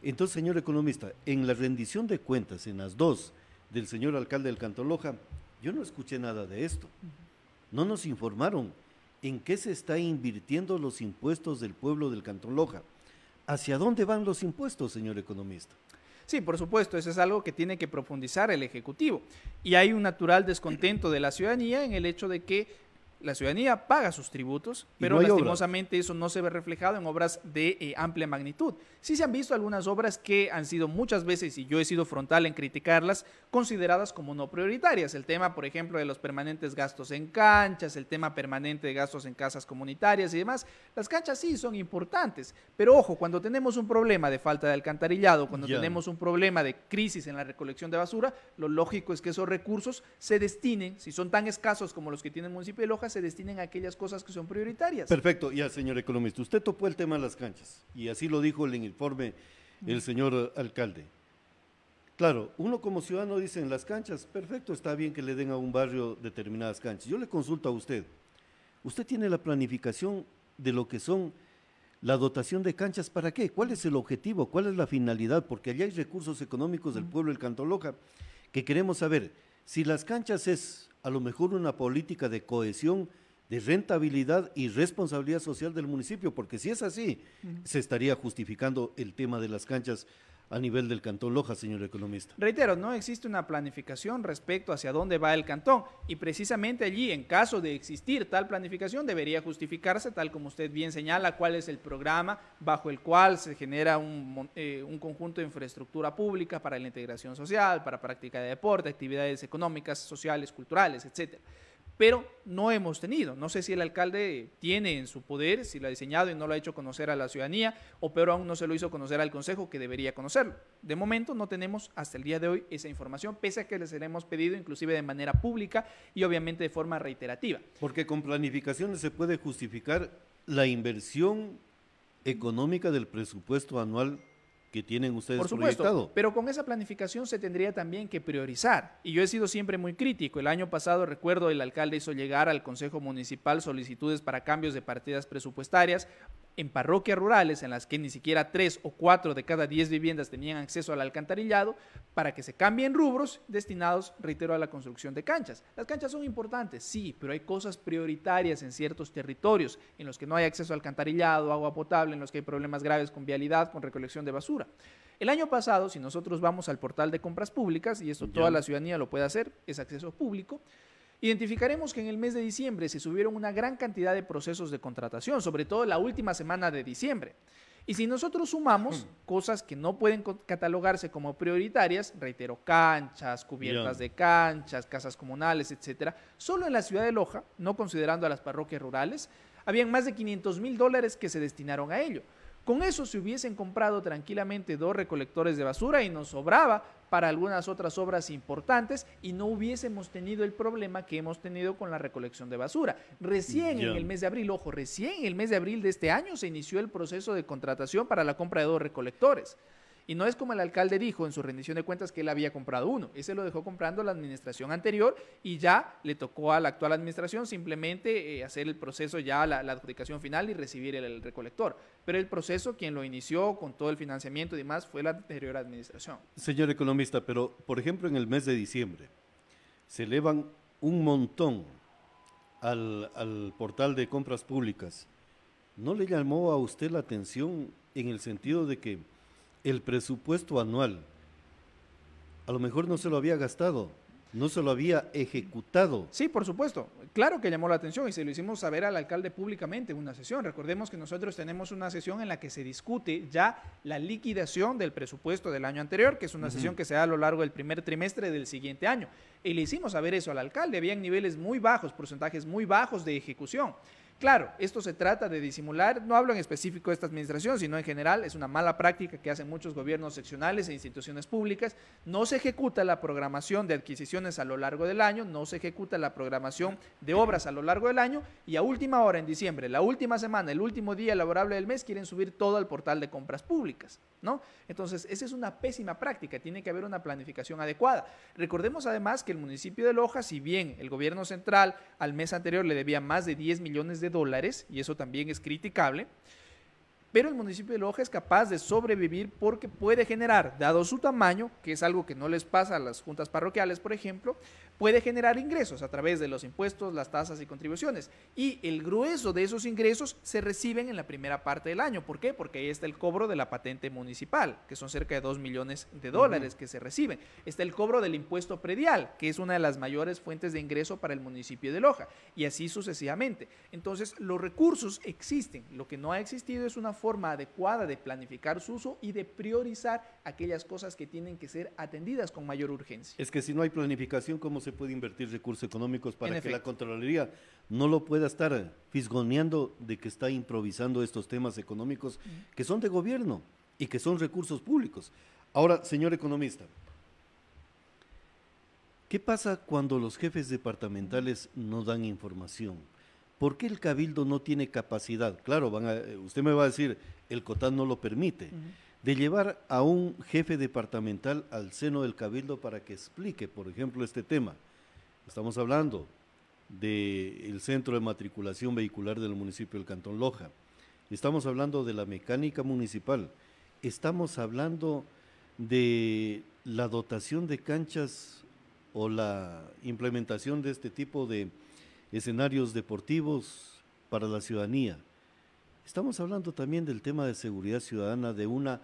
Entonces, señor economista, en la rendición de cuentas, en las dos, del señor alcalde del Cantoloja, yo no escuché nada de esto. No nos informaron en qué se está invirtiendo los impuestos del pueblo del Cantón Loja. ¿Hacia dónde van los impuestos, señor economista? Sí, por supuesto, eso es algo que tiene que profundizar el Ejecutivo. Y hay un natural descontento de la ciudadanía en el hecho de que la ciudadanía paga sus tributos, pero lastimosamente eso no se ve reflejado en obras de eh, amplia magnitud. Sí se han visto algunas obras que han sido muchas veces, y yo he sido frontal en criticarlas, consideradas como no prioritarias. El tema, por ejemplo, de los permanentes gastos en canchas, el tema permanente de gastos en casas comunitarias y demás. Las canchas sí son importantes, pero ojo, cuando tenemos un problema de falta de alcantarillado, cuando tenemos un problema de crisis en la recolección de basura, lo lógico es que esos recursos se destinen, si son tan escasos como los que tiene el municipio de Lojas, se destinen a aquellas cosas que son prioritarias. Perfecto, ya señor economista, usted topó el tema de las canchas y así lo dijo en el informe el señor alcalde. Claro, uno como ciudadano dice en las canchas, perfecto, está bien que le den a un barrio determinadas canchas. Yo le consulto a usted, ¿usted tiene la planificación de lo que son la dotación de canchas para qué? ¿Cuál es el objetivo? ¿Cuál es la finalidad? Porque allá hay recursos económicos del pueblo del Cantoloja que queremos saber si las canchas es a lo mejor una política de cohesión, de rentabilidad y responsabilidad social del municipio, porque si es así, se estaría justificando el tema de las canchas a nivel del Cantón Loja, señor economista. Reitero, no existe una planificación respecto hacia dónde va el cantón y precisamente allí, en caso de existir tal planificación, debería justificarse, tal como usted bien señala, cuál es el programa bajo el cual se genera un, eh, conjunto de infraestructura pública para la integración social, para práctica de deporte, actividades económicas, sociales, culturales, etcétera pero no hemos tenido. No sé si el alcalde tiene en su poder, si lo ha diseñado y no lo ha hecho conocer a la ciudadanía, o peor aún no se lo hizo conocer al Consejo, que debería conocerlo. De momento no tenemos hasta el día de hoy esa información, pese a que les hemos pedido inclusive de manera pública y obviamente de forma reiterativa. Porque con planificaciones se puede justificar la inversión económica del presupuesto anual que tienen ustedes Por proyectado. Pero con esa planificación se tendría también que priorizar. Y yo he sido siempre muy crítico. El año pasado, recuerdo, el alcalde hizo llegar al Consejo Municipal solicitudes para cambios de partidas presupuestarias en parroquias rurales en las que ni siquiera tres o cuatro de cada diez viviendas tenían acceso al alcantarillado, para que se cambien rubros destinados, reitero, a la construcción de canchas. Las canchas son importantes, sí, pero hay cosas prioritarias en ciertos territorios en los que no hay acceso al alcantarillado, agua potable, en los que hay problemas graves con vialidad, con recolección de basura. El año pasado, si nosotros vamos al portal de compras públicas, y esto toda la ciudadanía lo puede hacer, es acceso público, Identificaremos que en el mes de diciembre se subieron una gran cantidad de procesos de contratación, sobre todo la última semana de diciembre. Y si nosotros sumamos mm. cosas que no pueden catalogarse como prioritarias, reitero, canchas, cubiertas de canchas, casas comunales, etcétera, solo en la ciudad de Loja, no considerando a las parroquias rurales, habían más de 500 mil dólares que se destinaron a ello. Con eso se hubiesen comprado tranquilamente dos recolectores de basura y nos sobraba para algunas otras obras importantes y no hubiésemos tenido el problema que hemos tenido con la recolección de basura. Recién en el mes de abril, ojo, recién en el mes de abril de este año se inició el proceso de contratación para la compra de dos recolectores. Y no es como el alcalde dijo en su rendición de cuentas que él había comprado uno. Ese lo dejó comprando la administración anterior y ya le tocó a la actual administración simplemente eh, hacer el proceso ya, la, la, adjudicación final y recibir el, recolector. Pero el proceso, quien lo inició con todo el financiamiento y demás, fue la anterior administración. Señor economista, pero por ejemplo en el mes de diciembre se elevan un montón al, al, portal de compras públicas, ¿no le llamó a usted la atención en el sentido de que el presupuesto anual. A lo mejor no se lo había gastado, no se lo había ejecutado. Sí, por supuesto. Claro que llamó la atención y se lo hicimos saber al alcalde públicamente en una sesión. Recordemos que nosotros tenemos una sesión en la que se discute ya la liquidación del presupuesto del año anterior, que es una sesión que se da a lo largo del primer trimestre del siguiente año. Y le hicimos saber eso al alcalde. Habían niveles muy bajos, porcentajes muy bajos de ejecución. Claro, esto se trata de disimular, no hablo en específico de esta administración, sino en general, es una mala práctica que hacen muchos gobiernos seccionales e instituciones públicas, no se ejecuta la programación de adquisiciones a lo largo del año, no se ejecuta la programación de obras a lo largo del año y a última hora en diciembre, la última semana, el último día laborable del mes quieren subir todo al portal de compras públicas, ¿no? Entonces, esa es una pésima práctica, tiene que haber una planificación adecuada. Recordemos además que el municipio de Loja, si bien el gobierno central al mes anterior le debía más de 10 millones de dólares, y eso también es criticable, pero el municipio de Loja es capaz de sobrevivir porque puede generar, dado su tamaño, que es algo que no les pasa a las juntas parroquiales, por ejemplo, puede generar ingresos a través de los impuestos, las tasas y contribuciones. Y el grueso de esos ingresos se reciben en la primera parte del año. ¿Por qué? Porque ahí está el cobro de la patente municipal, que son cerca de 2 millones de dólares que se reciben. Está el cobro del impuesto predial, que es una de las mayores fuentes de ingreso para el municipio de Loja. Y así sucesivamente. Entonces, los recursos existen. Lo que no ha existido es una forma forma adecuada de planificar su uso y de priorizar aquellas cosas que tienen que ser atendidas con mayor urgencia. Es que si no hay planificación, ¿cómo se puede invertir recursos económicos para que la Contraloría no lo pueda estar fisgoneando de que está improvisando estos temas económicos que son de gobierno y que son recursos públicos? Ahora, señor economista, ¿qué pasa cuando los jefes departamentales no dan información? ¿Por qué el cabildo no tiene capacidad? Claro, eh, usted me va a decir, el COTAN no lo permite, de llevar a un jefe departamental al seno del cabildo para que explique, por ejemplo, este tema. Estamos hablando del centro de matriculación vehicular del municipio del Cantón Loja. Estamos hablando de la mecánica municipal. Estamos hablando de la dotación de canchas o la implementación de este tipo de escenarios deportivos para la ciudadanía. Estamos hablando también del tema de seguridad ciudadana, de una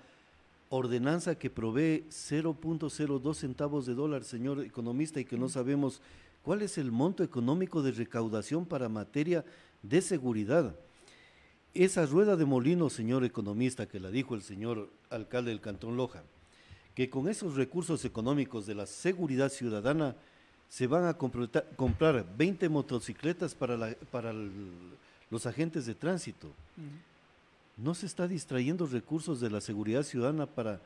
ordenanza que provee 0.02 centavos de dólar, señor economista, y que no sabemos cuál es el monto económico de recaudación para materia de seguridad. Esa rueda de molino, señor economista, que la dijo el señor alcalde del Cantón Loja, que con esos recursos económicos de la seguridad ciudadana se van a comprar 20 motocicletas para, para los agentes de tránsito. No se está distrayendo recursos de la seguridad ciudadana para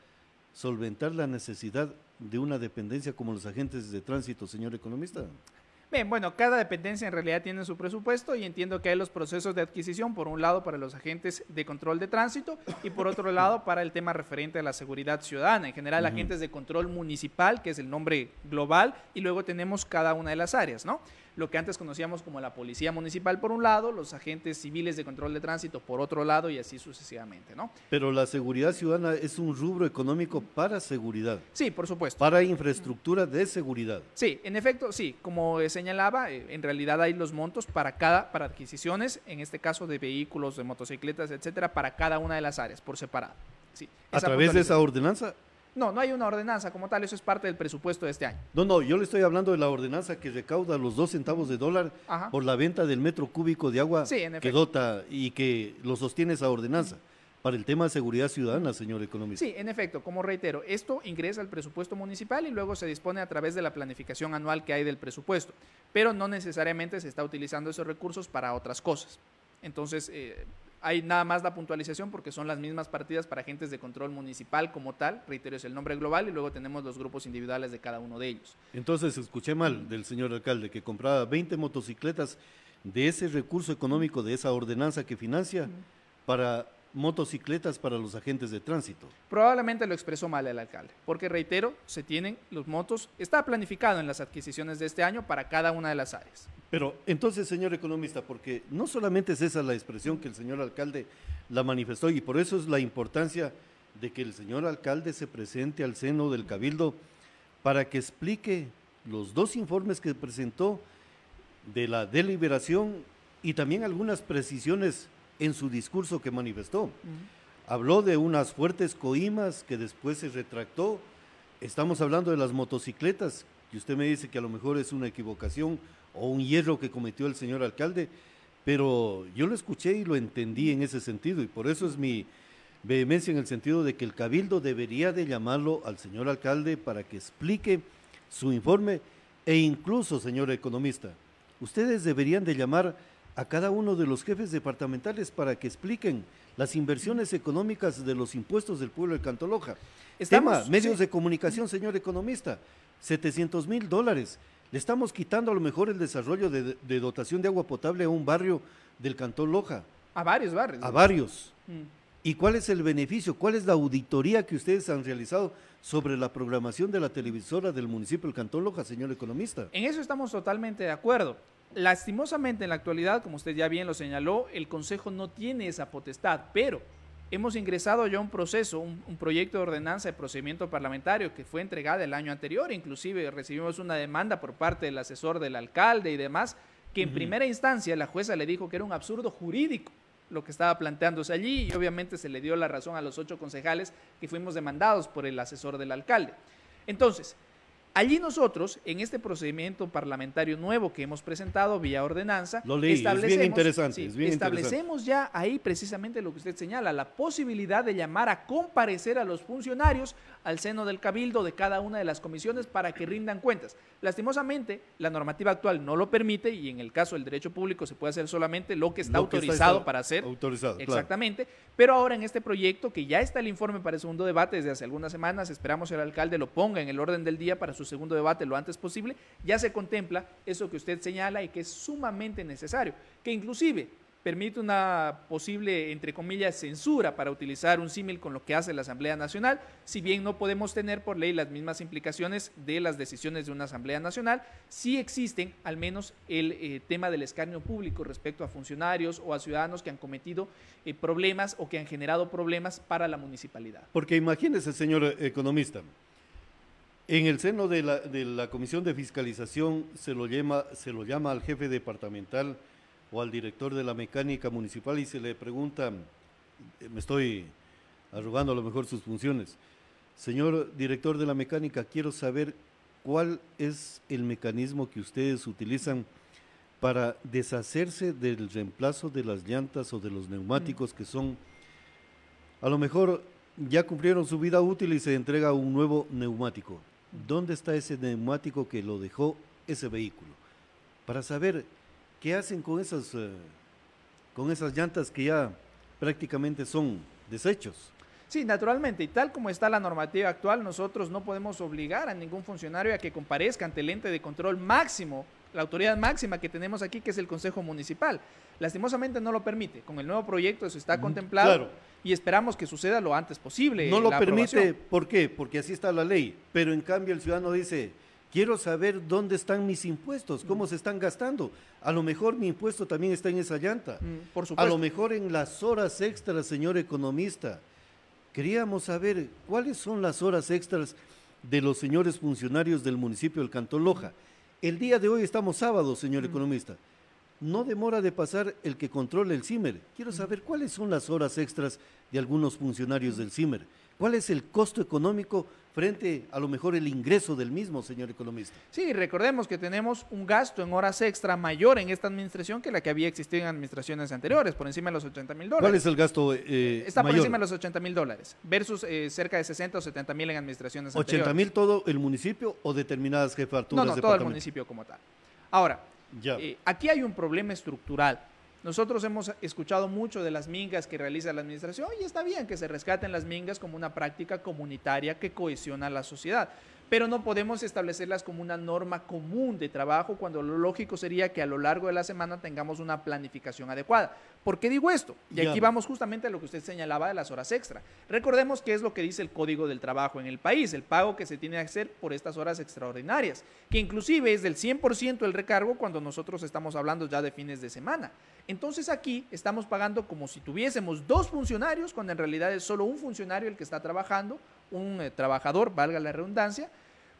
solventar la necesidad de una dependencia como los agentes de tránsito, señor economista. Bien, bueno, cada dependencia en realidad tiene su presupuesto y entiendo que hay los procesos de adquisición, por un lado para los agentes de control de tránsito y por otro (coughs) lado para el tema referente a la seguridad ciudadana, en general agentes de control municipal, que es el nombre global, y luego tenemos cada una de las áreas, ¿no? lo que antes conocíamos como la policía municipal por un lado, los agentes civiles de control de tránsito por otro lado y así sucesivamente, ¿no? Pero la seguridad ciudadana es un rubro económico para seguridad. Sí, por supuesto. Para infraestructura de seguridad. Sí, en efecto, sí, como señalaba, eh, en realidad hay los montos para cada para adquisiciones, en este caso de vehículos, de motocicletas, etcétera, para cada una de las áreas por separado. Sí, a través de esa ordenanza no, no hay una ordenanza como tal, eso es parte del presupuesto de este año. No, no, yo le estoy hablando de la ordenanza que recauda los dos centavos de dólar por la venta del metro cúbico de agua que dota y que lo sostiene esa ordenanza. Para el tema de seguridad ciudadana, señor economista. Sí, en efecto, como reitero, esto ingresa al presupuesto municipal y luego se dispone a través de la planificación anual que hay del presupuesto, pero no necesariamente se está utilizando esos recursos para otras cosas. Entonces, eh, hay nada más la puntualización porque son las mismas partidas para agentes de control municipal como tal. Reitero, es el nombre global y luego tenemos los grupos individuales de cada uno de ellos. Entonces, escuché mal del señor alcalde que compraba 20 motocicletas de ese recurso económico, de esa ordenanza que financia, para motocicletas para los agentes de tránsito. Probablemente lo expresó mal el alcalde, porque reitero, se tienen los motos, está planificado en las adquisiciones de este año para cada una de las áreas. Pero entonces, señor economista, porque no solamente es esa la expresión que el señor alcalde la manifestó y por eso es la importancia de que el señor alcalde se presente al seno del cabildo para que explique los dos informes que presentó de la deliberación y también algunas precisiones en su discurso que manifestó. Habló de unas fuertes coimas que después se retractó. Estamos hablando de las motocicletas, y usted me dice que a lo mejor es una equivocación o un hierro que cometió el señor alcalde, pero yo lo escuché y lo entendí en ese sentido y por eso es mi vehemencia en el sentido de que el cabildo debería de llamarlo al señor alcalde para que explique su informe e incluso, señor economista, ustedes deberían de llamar a cada uno de los jefes departamentales para que expliquen las inversiones económicas de los impuestos del pueblo de Cantoloja. Estamos, Tema, medios de comunicación, señor economista, 700 mil dólares. Le estamos quitando a lo mejor el desarrollo de, dotación de agua potable a un barrio del Cantón Loja. A varios barrios. A varios. Mm. ¿Y cuál es el beneficio? ¿Cuál es la auditoría que ustedes han realizado sobre la programación de la televisora del municipio del Cantón Loja, señor economista? En eso estamos totalmente de acuerdo lastimosamente en la actualidad, como usted ya bien lo señaló, el Consejo no tiene esa potestad, pero hemos ingresado ya un proceso, un, proyecto de ordenanza de procedimiento parlamentario que fue entregada el año anterior, inclusive recibimos una demanda por parte del asesor del alcalde y demás, que en primera instancia la jueza le dijo que era un absurdo jurídico lo que estaba planteándose allí y obviamente se le dio la razón a los ocho concejales que fuimos demandados por el asesor del alcalde. Entonces, Allí nosotros, en este procedimiento parlamentario nuevo que hemos presentado vía ordenanza, establecemos, ya ahí precisamente lo que usted señala, la posibilidad de llamar a comparecer a los funcionarios al seno del cabildo de cada una de las comisiones para que rindan cuentas. Lastimosamente, la normativa actual no lo permite y en el caso del derecho público se puede hacer solamente lo que está autorizado para hacer. Autorizado, exactamente. Pero ahora en este proyecto, que ya está el informe para el segundo debate desde hace algunas semanas, esperamos que el alcalde lo ponga en el orden del día para su segundo debate lo antes posible, ya se contempla eso que usted señala y que es sumamente necesario, que inclusive permite una posible, entre comillas, censura para utilizar un símil con lo que hace la Asamblea Nacional, si bien no podemos tener por ley las mismas implicaciones de las decisiones de una Asamblea Nacional, sí existen al menos el eh, tema del escarnio público respecto a funcionarios o a ciudadanos que han cometido eh, problemas o que han generado problemas para la municipalidad. Porque imagínese, señor eh, economista, en el seno de la, de la Comisión de Fiscalización se lo, llama, se lo llama al jefe departamental o al director de la mecánica municipal y se le pregunta, eh, me estoy arrugando a lo mejor sus funciones, señor director de la mecánica, quiero saber cuál es el mecanismo que ustedes utilizan para deshacerse del reemplazo de las llantas o de los neumáticos mm. que son, a lo mejor ya cumplieron su vida útil y se entrega un nuevo neumático dónde está ese neumático que lo dejó ese vehículo, para saber qué hacen con esas, eh, con esas llantas que ya prácticamente son desechos. Sí, naturalmente, y tal como está la normativa actual, nosotros no podemos obligar a ningún funcionario a que comparezca ante el ente de control máximo la autoridad máxima que tenemos aquí, que es el Consejo Municipal. Lastimosamente no lo permite. Con el nuevo proyecto eso está mm, contemplado y esperamos que suceda lo antes posible. No lo permite, ¿por qué? Porque así está la ley. Pero en cambio el ciudadano dice, quiero saber dónde están mis impuestos, cómo mm. se están gastando. A lo mejor mi impuesto también está en esa llanta. Mm, por A lo mejor en las horas extras, señor economista. Queríamos saber cuáles son las horas extras de los señores funcionarios del municipio del Cantón Loja. El día de hoy estamos sábado, señor mm. economista. No demora de pasar el que controla el CIMER. Quiero mm. saber cuáles son las horas extras de algunos funcionarios mm. del CIMER ¿Cuál es el costo económico frente a lo mejor el ingreso del mismo, señor economista? Sí, recordemos que tenemos un gasto en horas extra mayor en esta administración que la que había existido en administraciones anteriores, por encima de los 80 mil dólares. ¿Cuál es el gasto eh, eh Está por encima de los 80 mil dólares, versus eh, cerca de 60 o 70 mil en administraciones anteriores. ¿80 mil todo el municipio o determinadas jefaturas? No, no, todo el municipio como tal. Ahora, eh, aquí hay un problema estructural nosotros hemos escuchado mucho de las mingas que realiza la administración y está bien que se rescaten las mingas como una práctica comunitaria que cohesiona a la sociedad pero no podemos establecerlas como una norma común de trabajo cuando lo lógico sería que a lo largo de la semana tengamos una planificación adecuada. ¿Por qué digo esto? Y aquí vamos justamente a lo que usted señalaba de las horas extra. Recordemos que es lo que dice el Código del Trabajo en el país, el pago que se tiene que hacer por estas horas extraordinarias, que inclusive es del 100% el recargo cuando nosotros estamos hablando ya de fines de semana. Entonces aquí estamos pagando como si tuviésemos dos funcionarios cuando en realidad es solo un funcionario el que está trabajando un eh, trabajador, valga la redundancia,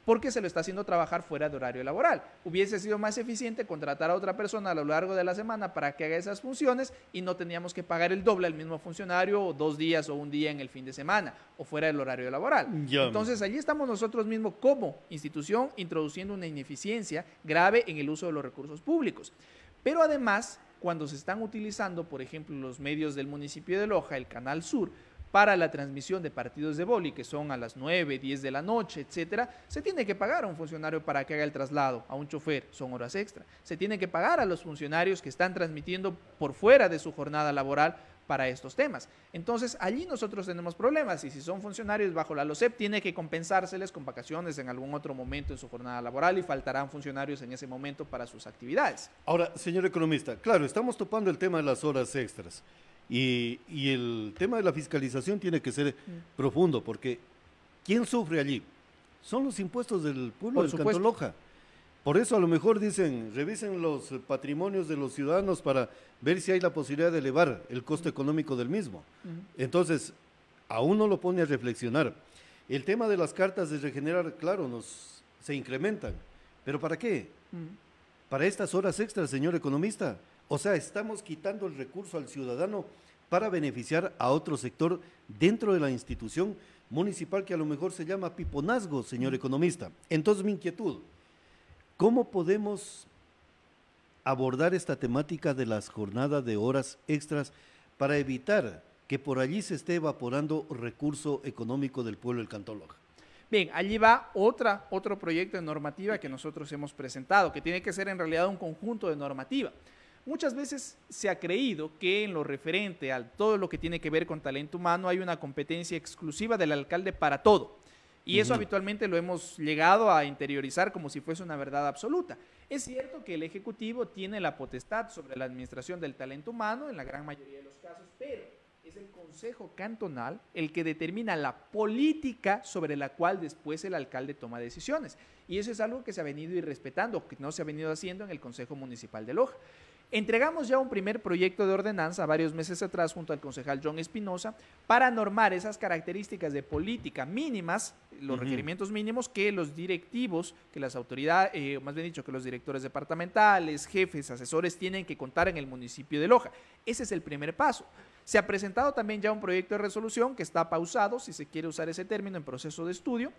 porque se lo está haciendo trabajar fuera de horario laboral. Hubiese sido más eficiente contratar a otra persona a lo largo de la semana para que haga esas funciones y no teníamos que pagar el doble al mismo funcionario o dos días o un día en el fin de semana o fuera del horario laboral. Entonces allí estamos nosotros mismos como institución introduciendo una ineficiencia grave en el uso de los recursos públicos. Pero además, cuando se están utilizando, por ejemplo, los medios del municipio de Loja, el Canal Sur, para la transmisión de partidos de boli, que son a las 9, 10 de la noche, etcétera, se tiene que pagar a un funcionario para que haga el traslado, a un chofer, son horas extra. Se tiene que pagar a los funcionarios que están transmitiendo por fuera de su jornada laboral para estos temas. Entonces, allí nosotros tenemos problemas y si son funcionarios bajo la LOCEP, tiene que compensárseles con vacaciones en algún otro momento en su jornada laboral y faltarán funcionarios en ese momento para sus actividades. Ahora, señor economista, claro, estamos topando el tema de las horas extras. Y, el tema de la fiscalización tiene que ser mm. profundo, porque ¿quién sufre allí? Son los impuestos del pueblo Por de supuesto. Por eso a lo mejor dicen, revisen los patrimonios de los ciudadanos para ver si hay la posibilidad de elevar el costo mm. económico del mismo. Mm. Entonces, aún no lo pone a reflexionar. El tema de las cartas de regenerar, claro, nos se incrementan. ¿Pero para qué? Para estas horas extras, señor economista. O sea, estamos quitando el recurso al ciudadano para beneficiar a otro sector dentro de la institución municipal que a lo mejor se llama piponazgo, señor economista. Entonces mi inquietud, ¿cómo podemos abordar esta temática de las jornadas de horas extras para evitar que por allí se esté evaporando recurso económico del pueblo del Cantoloja? Bien, allí va otro proyecto de normativa que nosotros hemos presentado, que tiene que ser en realidad un conjunto de normativa. Muchas veces se ha creído que en lo referente a todo lo que tiene que ver con talento humano hay una competencia exclusiva del alcalde para todo. Y eso habitualmente lo hemos llegado a interiorizar como si fuese una verdad absoluta. Es cierto que el Ejecutivo tiene la potestad sobre la administración del talento humano en la gran mayoría de los casos, pero es el Consejo Cantonal el que determina la política sobre la cual después el alcalde toma decisiones. Y eso es algo que se ha venido irrespetando, que no se ha venido haciendo en el Consejo Municipal de Loja. Entregamos ya un primer proyecto de ordenanza varios meses atrás junto al concejal John Espinosa para normar esas características de política mínimas, los requerimientos mínimos que los directivos, que las autoridades, eh, más bien dicho, que los directores departamentales, jefes, asesores tienen que contar en el municipio de Loja. Ese es el primer paso. Se ha presentado también ya un proyecto de resolución que está pausado, si se quiere usar ese término, en proceso de estudio,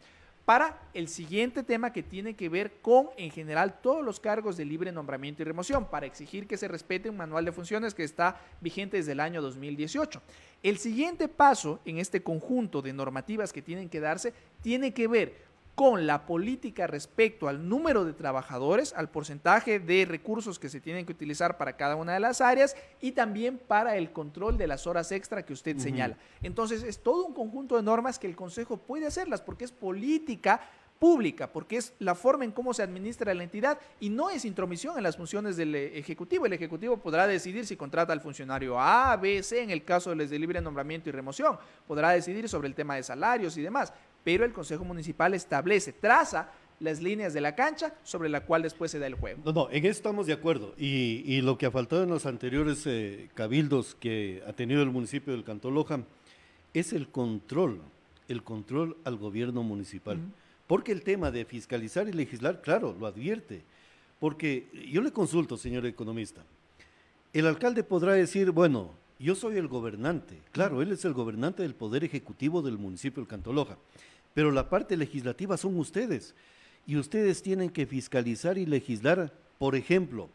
para el siguiente tema que tiene que ver con, en general, todos los cargos de libre nombramiento y remoción, para exigir que se respete un manual de funciones que está vigente desde el año 2018. El siguiente paso en este conjunto de normativas que tienen que darse tiene que ver con la política respecto al número de trabajadores, al porcentaje de recursos que se tienen que utilizar para cada una de las áreas y también para el control de las horas extra que usted señala. Entonces, es todo un conjunto de normas que el Consejo puede hacerlas porque es política pública, porque es la forma en cómo se administra la entidad y no es intromisión en las funciones del Ejecutivo. El Ejecutivo podrá decidir si contrata al funcionario A, B, C, en el caso de les de libre nombramiento y remoción, podrá decidir sobre el tema de salarios y demás, pero el Consejo Municipal establece, traza las líneas de la cancha sobre la cual después se da el juego. No, no, en eso estamos de acuerdo. Y, lo que ha faltado en los anteriores eh, cabildos que ha tenido el municipio del Cantoloja es el control, el control al gobierno municipal. Porque el tema de fiscalizar y legislar, claro, lo advierte. Porque yo le consulto, señor economista, el alcalde podrá decir, bueno, yo soy el gobernante, claro, él es el gobernante del Poder Ejecutivo del municipio del Cantoloja pero la parte legislativa son ustedes. Y ustedes tienen que fiscalizar y legislar, por ejemplo,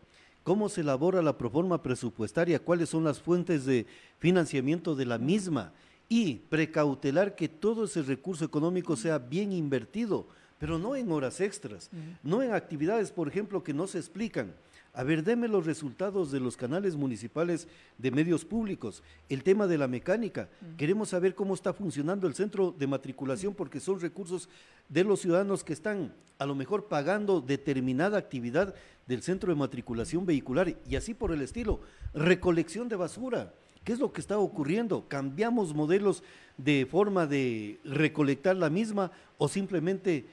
cómo se elabora la proforma presupuestaria, cuáles son las fuentes de financiamiento de la misma y precautelar que todo ese recurso económico sea bien invertido, pero no en horas extras, no en actividades, por ejemplo, que no se explican. A ver, deme los resultados de los canales municipales de medios públicos, el tema de la mecánica. Queremos saber cómo está funcionando el centro de matriculación porque son recursos de los ciudadanos que están a lo mejor pagando determinada actividad del centro de matriculación vehicular y así por el estilo. Recolección de basura. ¿Qué es lo que está ocurriendo? ¿Cambiamos modelos de forma de recolectar la misma o simplemente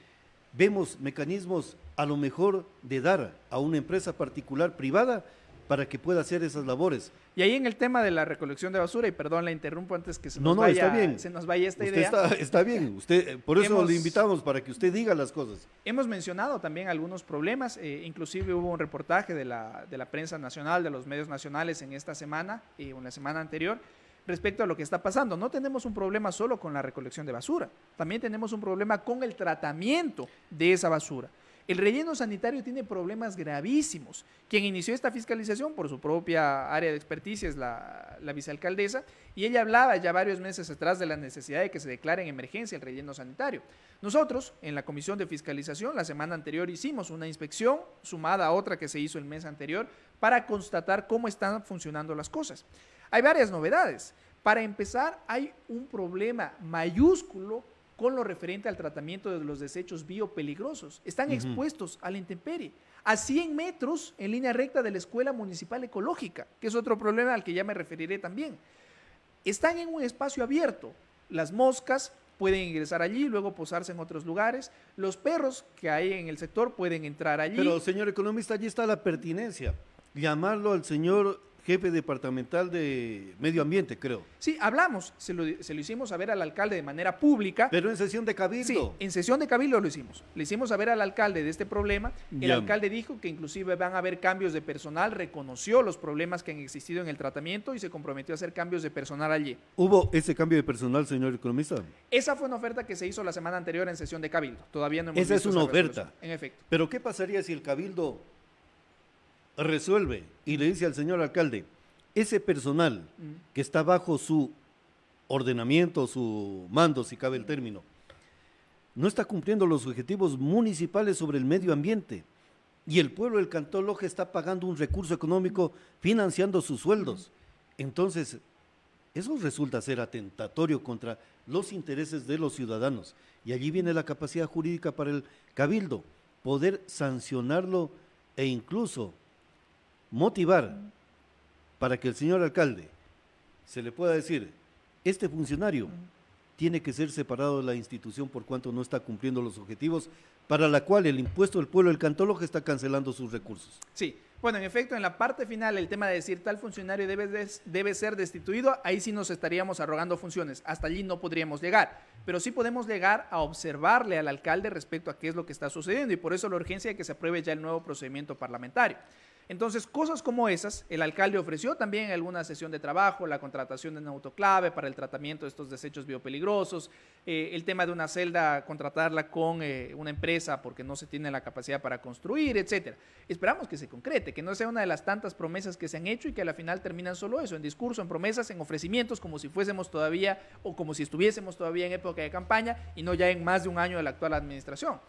vemos mecanismos a lo mejor de dar a una empresa particular privada para que pueda hacer esas labores. Y ahí en el tema de la recolección de basura, y perdón, la interrumpo antes que se nos, no, no, vaya, está bien. Se nos vaya esta idea. Está, bien, usted, por eso le invitamos, para que usted diga las cosas. Hemos mencionado también algunos problemas, eh, inclusive hubo un reportaje de la, prensa nacional, de los medios nacionales en esta semana, y eh, una en la semana anterior, respecto a lo que está pasando. No tenemos un problema solo con la recolección de basura, también tenemos un problema con el tratamiento de esa basura. El relleno sanitario tiene problemas gravísimos. Quien inició esta fiscalización por su propia área de experticia es la, vicealcaldesa y ella hablaba ya varios meses atrás de la necesidad de que se declare en emergencia el relleno sanitario. Nosotros, en la comisión de fiscalización, la semana anterior hicimos una inspección sumada a otra que se hizo el mes anterior para constatar cómo están funcionando las cosas. Hay varias novedades. Para empezar, hay un problema mayúsculo con lo referente al tratamiento de los desechos biopeligrosos. Están expuestos a la intemperie, a 100 metros en línea recta de la Escuela Municipal Ecológica, que es otro problema al que ya me referiré también. Están en un espacio abierto. Las moscas pueden ingresar allí, y luego posarse en otros lugares. Los perros que hay en el sector pueden entrar allí. Pero, señor economista, allí está la pertinencia. Llamarlo al señor jefe departamental de medio ambiente, creo. Sí, hablamos, se lo, hicimos a hicimos saber al alcalde de manera pública. Pero en sesión de cabildo. Sí, en sesión de cabildo lo hicimos. Le hicimos saber al alcalde de este problema. El alcalde dijo que inclusive van a haber cambios de personal, reconoció los problemas que han existido en el tratamiento y se comprometió a hacer cambios de personal allí. ¿Hubo ese cambio de personal, señor economista? Esa fue una oferta que se hizo la semana anterior en sesión de cabildo. Todavía no hemos Esa es una oferta. En efecto. Pero ¿qué pasaría si el cabildo resuelve y le dice al señor alcalde, ese personal mm. que está bajo su ordenamiento, su mando, si cabe el mm. término, no está cumpliendo los objetivos municipales sobre el medio ambiente. Y el pueblo del Cantón Loja está pagando un recurso económico mm. financiando sus sueldos. Entonces, eso resulta ser atentatorio contra los intereses de los ciudadanos. Y allí viene la capacidad jurídica para el cabildo, poder sancionarlo e incluso motivar para que el señor alcalde se le pueda decir, este funcionario tiene que ser separado de la institución por cuanto no está cumpliendo los objetivos para la cual el impuesto del pueblo del cantólogo está cancelando sus recursos. Sí, bueno, en efecto, en la parte final, el tema de decir tal funcionario debe, debe ser destituido, ahí sí nos estaríamos arrogando funciones. Hasta allí no podríamos llegar. Pero sí podemos llegar a observarle al alcalde respecto a qué es lo que está sucediendo y por eso la urgencia de que se apruebe ya el nuevo procedimiento parlamentario. Entonces, cosas como esas, el alcalde ofreció también alguna sesión de trabajo, la contratación de una autoclave para el tratamiento de estos desechos biopeligrosos, eh, el tema de una celda, contratarla con eh, una empresa porque no se tiene la capacidad para construir, etc. Esperamos que se concrete, que no sea una de las tantas promesas que se han hecho y que a la final terminan solo eso, en discurso, en promesas, en ofrecimientos, como si fuésemos todavía o como si estuviésemos todavía en época de campaña y no ya en más de un año de la actual administración.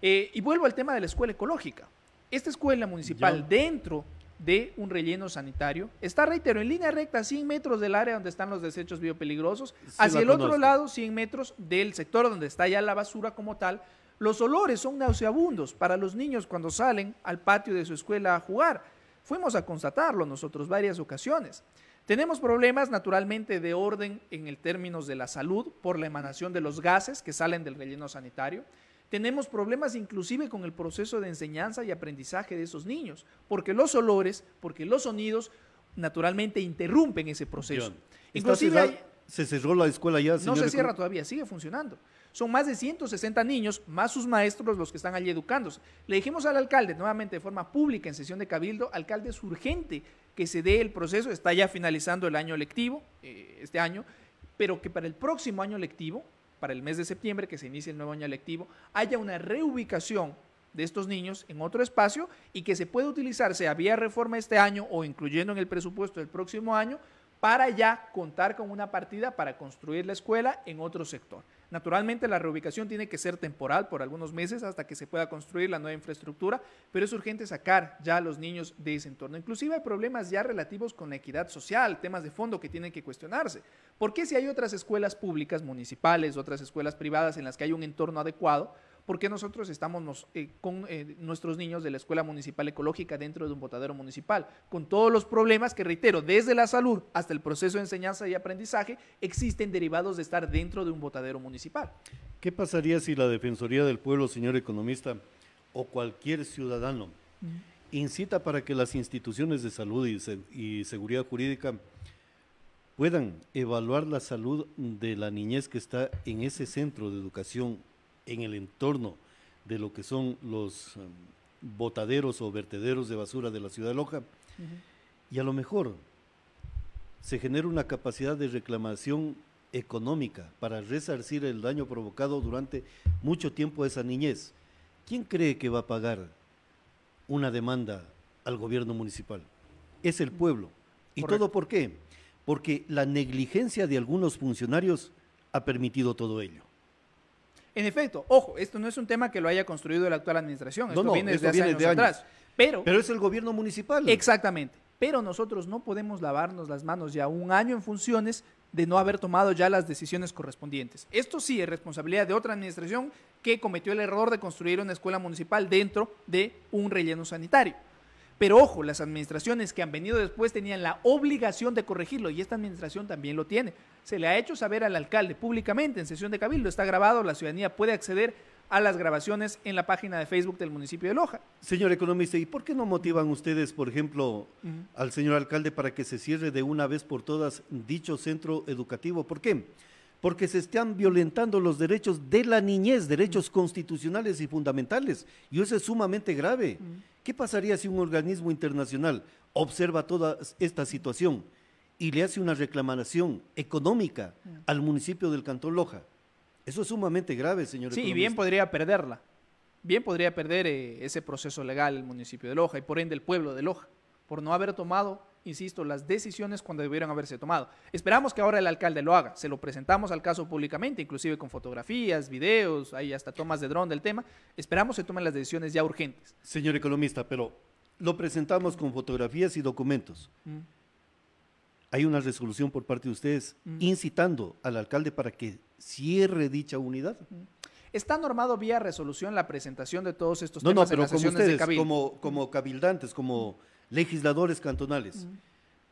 Eh, y vuelvo al tema de la escuela ecológica. Esta escuela municipal, dentro de un relleno sanitario. Está, reitero, en línea recta, 100 metros del área donde están los desechos biopeligrosos. hacia el otro lado, 100 metros del sector donde está ya la basura como tal. Los olores son nauseabundos para los niños cuando salen al patio de su escuela a jugar. Fuimos a constatarlo nosotros varias ocasiones. Tenemos problemas naturalmente de orden en el términos de la salud por la emanación de los gases que salen del relleno sanitario. Tenemos problemas inclusive con el proceso de enseñanza y aprendizaje de esos niños, porque los olores, porque los sonidos naturalmente interrumpen ese proceso. Inclusive se cerró la escuela ya. no se cierra todavía, sigue funcionando. Son más de 160 niños, más sus maestros, los que están allí educándose. Le dijimos al alcalde, nuevamente de forma pública en sesión de cabildo, alcalde, es urgente que se dé el proceso, está ya finalizando el año lectivo, eh, este año, pero que para el próximo año lectivo para el mes de septiembre, que se inicie el nuevo año lectivo, haya una reubicación de estos niños en otro espacio y que se pueda utilizar, sea vía reforma este año o incluyendo en el presupuesto del próximo año, para ya contar con una partida para construir la escuela en otro sector. Naturalmente la reubicación tiene que ser temporal por algunos meses hasta que se pueda construir la nueva infraestructura, pero es urgente sacar ya a los niños de ese entorno. Inclusive hay problemas ya relativos con la equidad social, temas de fondo que tienen que cuestionarse. ¿Por qué si hay otras escuelas públicas, municipales, otras escuelas privadas en las que hay un entorno adecuado, porque nosotros estamos eh, con eh, nuestros niños de la Escuela Municipal Ecológica dentro de un botadero municipal, con todos los problemas que, reitero, desde la salud hasta el proceso de enseñanza y aprendizaje, existen derivados de estar dentro de un botadero municipal. ¿Qué pasaría si la Defensoría del Pueblo, señor economista, o cualquier ciudadano, incita para que las instituciones de salud y, y seguridad jurídica puedan evaluar la salud de la niñez que está en ese centro de educación en el entorno de lo que son los um, botaderos o vertederos de basura de la ciudad de Loja. Y a lo mejor se genera una capacidad de reclamación económica para resarcir el daño provocado durante mucho tiempo a esa niñez. ¿Quién cree que va a pagar una demanda al gobierno municipal? Es el pueblo. ¿Y todo por qué? Porque la negligencia de algunos funcionarios ha permitido todo ello. En efecto, ojo, esto no es un tema que lo haya construido la actual administración, esto viene desde años, atrás. Pero, pero es el gobierno municipal. Exactamente. Pero nosotros no podemos lavarnos las manos ya un año en funciones de no haber tomado ya las decisiones correspondientes. Esto sí es responsabilidad de otra administración que cometió el error de construir una escuela municipal dentro de un relleno sanitario. Pero ojo, las administraciones que han venido después tenían la obligación de corregirlo y esta administración también lo tiene. Se le ha hecho saber al alcalde públicamente en sesión de cabildo, está grabado, la ciudadanía puede acceder a las grabaciones en la página de Facebook del municipio de Loja. Señor economista, ¿y por qué no motivan ustedes, por ejemplo, al señor alcalde para que se cierre de una vez por todas dicho centro educativo? ¿Por qué? porque se están violentando los derechos de la niñez, derechos mm. constitucionales y fundamentales, y eso es sumamente grave. Mm. ¿Qué pasaría si un organismo internacional observa toda esta situación y le hace una reclamación económica mm. al municipio del Cantón Loja? Eso es sumamente grave, señor. Sí, y bien podría perderla. Bien podría perder eh, ese proceso legal el municipio de Loja y por ende el pueblo de Loja, por no haber tomado insisto, las decisiones cuando debieron haberse tomado. Esperamos que ahora el alcalde lo haga. Se lo presentamos al caso públicamente, inclusive con fotografías, videos, hay hasta tomas de dron del tema. Esperamos que tomen las decisiones ya urgentes. Señor economista, pero lo presentamos con fotografías y documentos. Mm. Hay una resolución por parte de ustedes mm. incitando al alcalde para que cierre dicha unidad. Mm. Está normado vía resolución la presentación de todos estos temas no, pero como ustedes, Como, como cabildantes, como legisladores cantonales. Mm.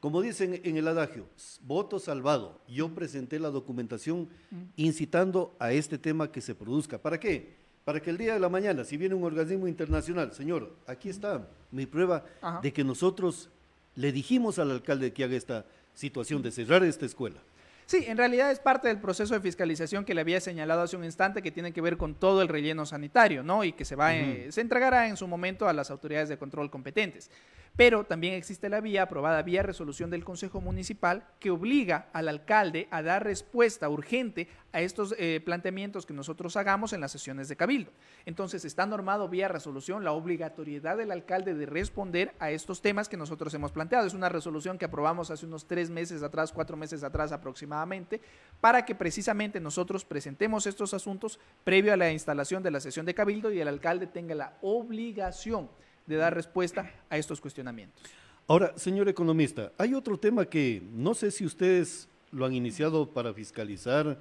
Como dicen en el adagio, voto salvado. Yo presenté la documentación mm. incitando a este tema que se produzca. ¿Para qué? Para que el día de la mañana, si viene un organismo internacional, señor, aquí mm. está mi prueba de que nosotros le dijimos al alcalde que haga esta situación de cerrar esta escuela. Sí, en realidad es parte del proceso de fiscalización que le había señalado hace un instante que tiene que ver con todo el relleno sanitario, ¿no? Y que se va, eh, se entregará en su momento a las autoridades de control competentes. Pero también existe la vía aprobada vía resolución del Consejo Municipal que obliga al alcalde a dar respuesta urgente a estos eh, planteamientos que nosotros hagamos en las sesiones de cabildo. Entonces está normado vía resolución la obligatoriedad del alcalde de responder a estos temas que nosotros hemos planteado. Es una resolución que aprobamos hace unos tres meses atrás, cuatro meses atrás aproximadamente, para que precisamente nosotros presentemos estos asuntos previo a la instalación de la sesión de cabildo y el alcalde tenga la obligación de dar respuesta a estos cuestionamientos. Ahora, señor economista, hay otro tema que no sé si ustedes lo han iniciado para fiscalizar,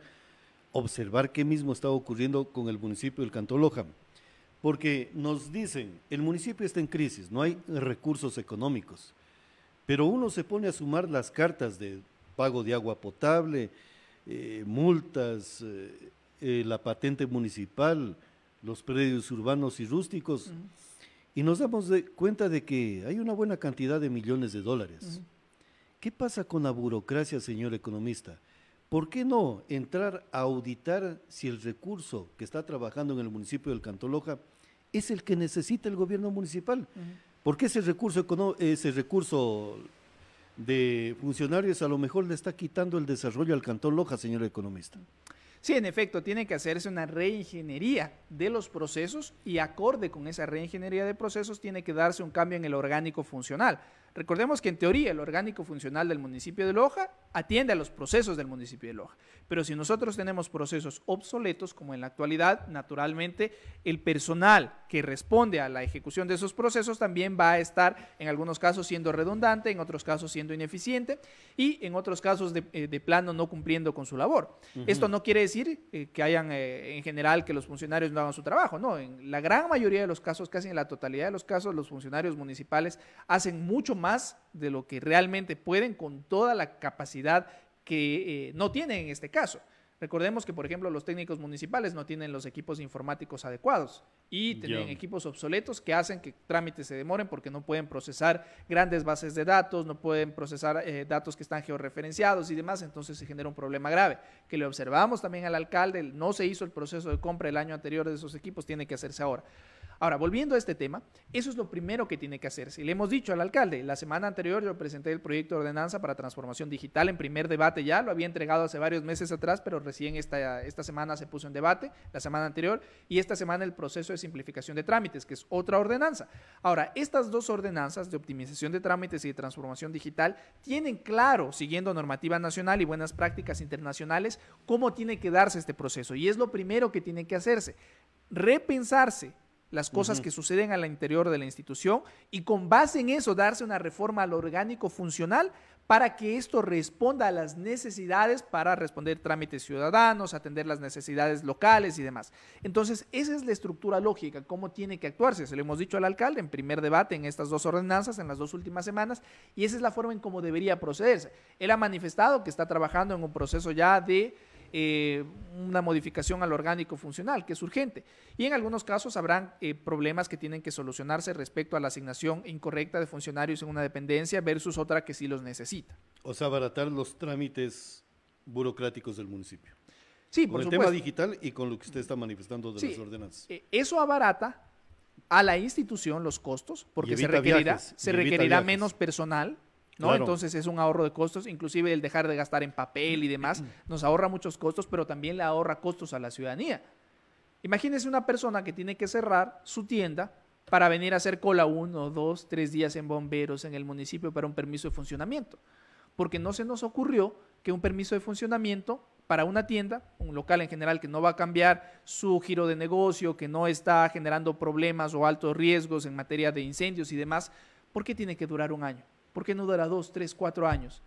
observar qué mismo está ocurriendo con el municipio del Cantoloja, Loja. Porque nos dicen, el municipio está en crisis, no hay recursos económicos, pero uno se pone a sumar las cartas de pago de agua potable, eh, multas, eh, eh, la patente municipal, los predios urbanos y rústicos, y nos damos cuenta de que hay una buena cantidad de millones de dólares. ¿Qué pasa con la burocracia, señor economista? ¿Por qué no entrar a auditar si el recurso que está trabajando en el municipio del Loja es el que necesita el gobierno municipal? ¿Por qué ese recurso, de funcionarios a lo mejor le está quitando el desarrollo al Cantón Loja, señor economista. Sí, en efecto, tiene que hacerse una reingeniería de los procesos y acorde con esa reingeniería de procesos tiene que darse un cambio en el orgánico funcional. Recordemos que en teoría el orgánico funcional del municipio de Loja atiende a los procesos del municipio de Loja, pero si nosotros tenemos procesos obsoletos como en la actualidad, naturalmente el personal que responde a la ejecución de esos procesos también va a estar en algunos casos siendo redundante, en otros casos siendo ineficiente y en otros casos de, eh, plano no cumpliendo con su labor. Esto no quiere decir eh, que hayan eh, en general que los funcionarios no hagan su trabajo, no, en la gran mayoría de los casos, casi en la totalidad de los casos, los funcionarios municipales hacen mucho más más de lo que realmente pueden con toda la capacidad que eh, no tienen en este caso. Recordemos que, por ejemplo, los técnicos municipales no tienen los equipos informáticos adecuados y tienen equipos obsoletos que hacen que trámites se demoren porque no pueden procesar grandes bases de datos, no pueden procesar eh, datos que están georreferenciados y demás, entonces se genera un problema grave, que le observamos también al alcalde, no se hizo el proceso de compra el año anterior de esos equipos, tiene que hacerse ahora. Ahora, volviendo a este tema, eso es lo primero que tiene que hacerse. Le hemos dicho al alcalde, la semana anterior yo presenté el proyecto de ordenanza para transformación digital en primer debate ya, lo había entregado hace varios meses atrás, pero recién esta, esta semana se puso en debate, la semana anterior, y esta semana el proceso de simplificación de trámites, que es otra ordenanza. Ahora, estas dos ordenanzas de optimización de trámites y de transformación digital tienen claro, siguiendo normativa nacional y buenas prácticas internacionales, cómo tiene que darse este proceso. Y es lo primero que tiene que hacerse, repensarse las cosas que suceden al interior de la institución y con base en eso darse una reforma al orgánico funcional para que esto responda a las necesidades para responder trámites ciudadanos, atender las necesidades locales y demás. Entonces, esa es la estructura lógica, cómo tiene que actuarse. Se lo hemos dicho al alcalde en primer debate en estas dos ordenanzas, en las dos últimas semanas, y esa es la forma en cómo debería procederse. Él ha manifestado que está trabajando en un proceso ya de eh, una modificación al orgánico funcional, que es urgente. Y en algunos casos habrán eh, problemas que tienen que solucionarse respecto a la asignación incorrecta de funcionarios en una dependencia versus otra que sí los necesita. O sea, abaratar los trámites burocráticos del municipio. Sí, por con el tema digital y con lo que usted está manifestando de las ordenanzas. Eh, eso abarata a la institución los costos porque se requerirá, menos personal ¿no? Entonces es un ahorro de costos, inclusive el dejar de gastar en papel y demás, (clears throat) nos ahorra muchos costos, pero también le ahorra costos a la ciudadanía. Imagínese una persona que tiene que cerrar su tienda para venir a hacer cola uno, dos, tres días en bomberos, en el municipio, para un permiso de funcionamiento. Porque no se nos ocurrió que un permiso de funcionamiento para una tienda, un local en general que no va a cambiar su giro de negocio, que no está generando problemas o altos riesgos en materia de incendios y demás, ¿por qué tiene que durar un año? porque no durará dos, tres, cuatro años?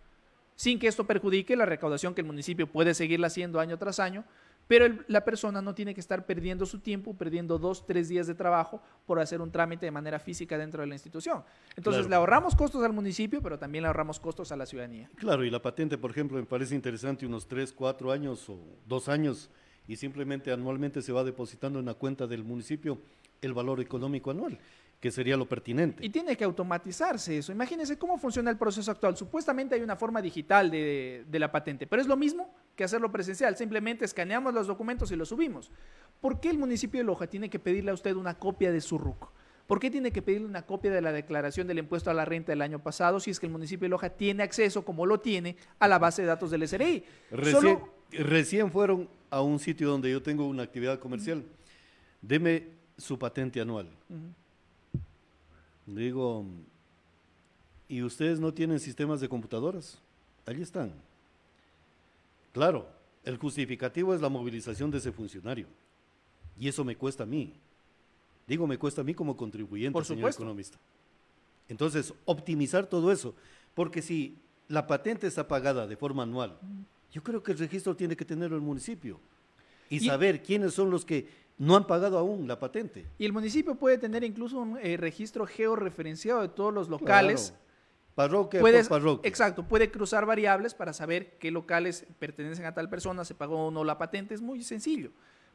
Sin que esto perjudique la recaudación que el municipio puede seguirla haciendo año tras año, pero la persona no tiene que estar perdiendo su tiempo, perdiendo dos, tres días de trabajo por hacer un trámite de manera física dentro de la institución. Entonces le ahorramos costos al municipio, pero también le ahorramos costos a la ciudadanía. Claro, y la patente, por ejemplo, me parece interesante, unos tres, cuatro años o dos años, y simplemente anualmente se va depositando en la cuenta del municipio el valor económico anual que sería lo pertinente. Y tiene que automatizarse eso. Imagínense cómo funciona el proceso actual. Supuestamente hay una forma digital de, la patente, pero es lo mismo que hacerlo presencial. Simplemente escaneamos los documentos y los subimos. ¿Por qué el municipio de Loja tiene que pedirle a usted una copia de su RUC? ¿Por qué tiene que pedirle una copia de la declaración del impuesto a la renta del año pasado si es que el municipio de Loja tiene acceso, como lo tiene, a la base de datos del SRI? Recién, fueron a un sitio donde yo tengo una actividad comercial. Deme su patente anual. Digo, y ustedes no tienen sistemas de computadoras. Allí están. Claro, el justificativo es la movilización de ese funcionario. Y eso me cuesta a mí. Digo, me cuesta a mí como contribuyente, Por señor economista. Entonces, optimizar todo eso. Porque si la patente está pagada de forma anual, yo creo que el registro tiene que tenerlo el municipio. y saber quiénes son los que no han pagado aún la patente. Y el municipio puede tener incluso un eh, registro georreferenciado de todos los locales. Parroquia Exacto, puede cruzar variables para saber qué locales pertenecen a tal persona, se pagó o no la patente, es muy sencillo.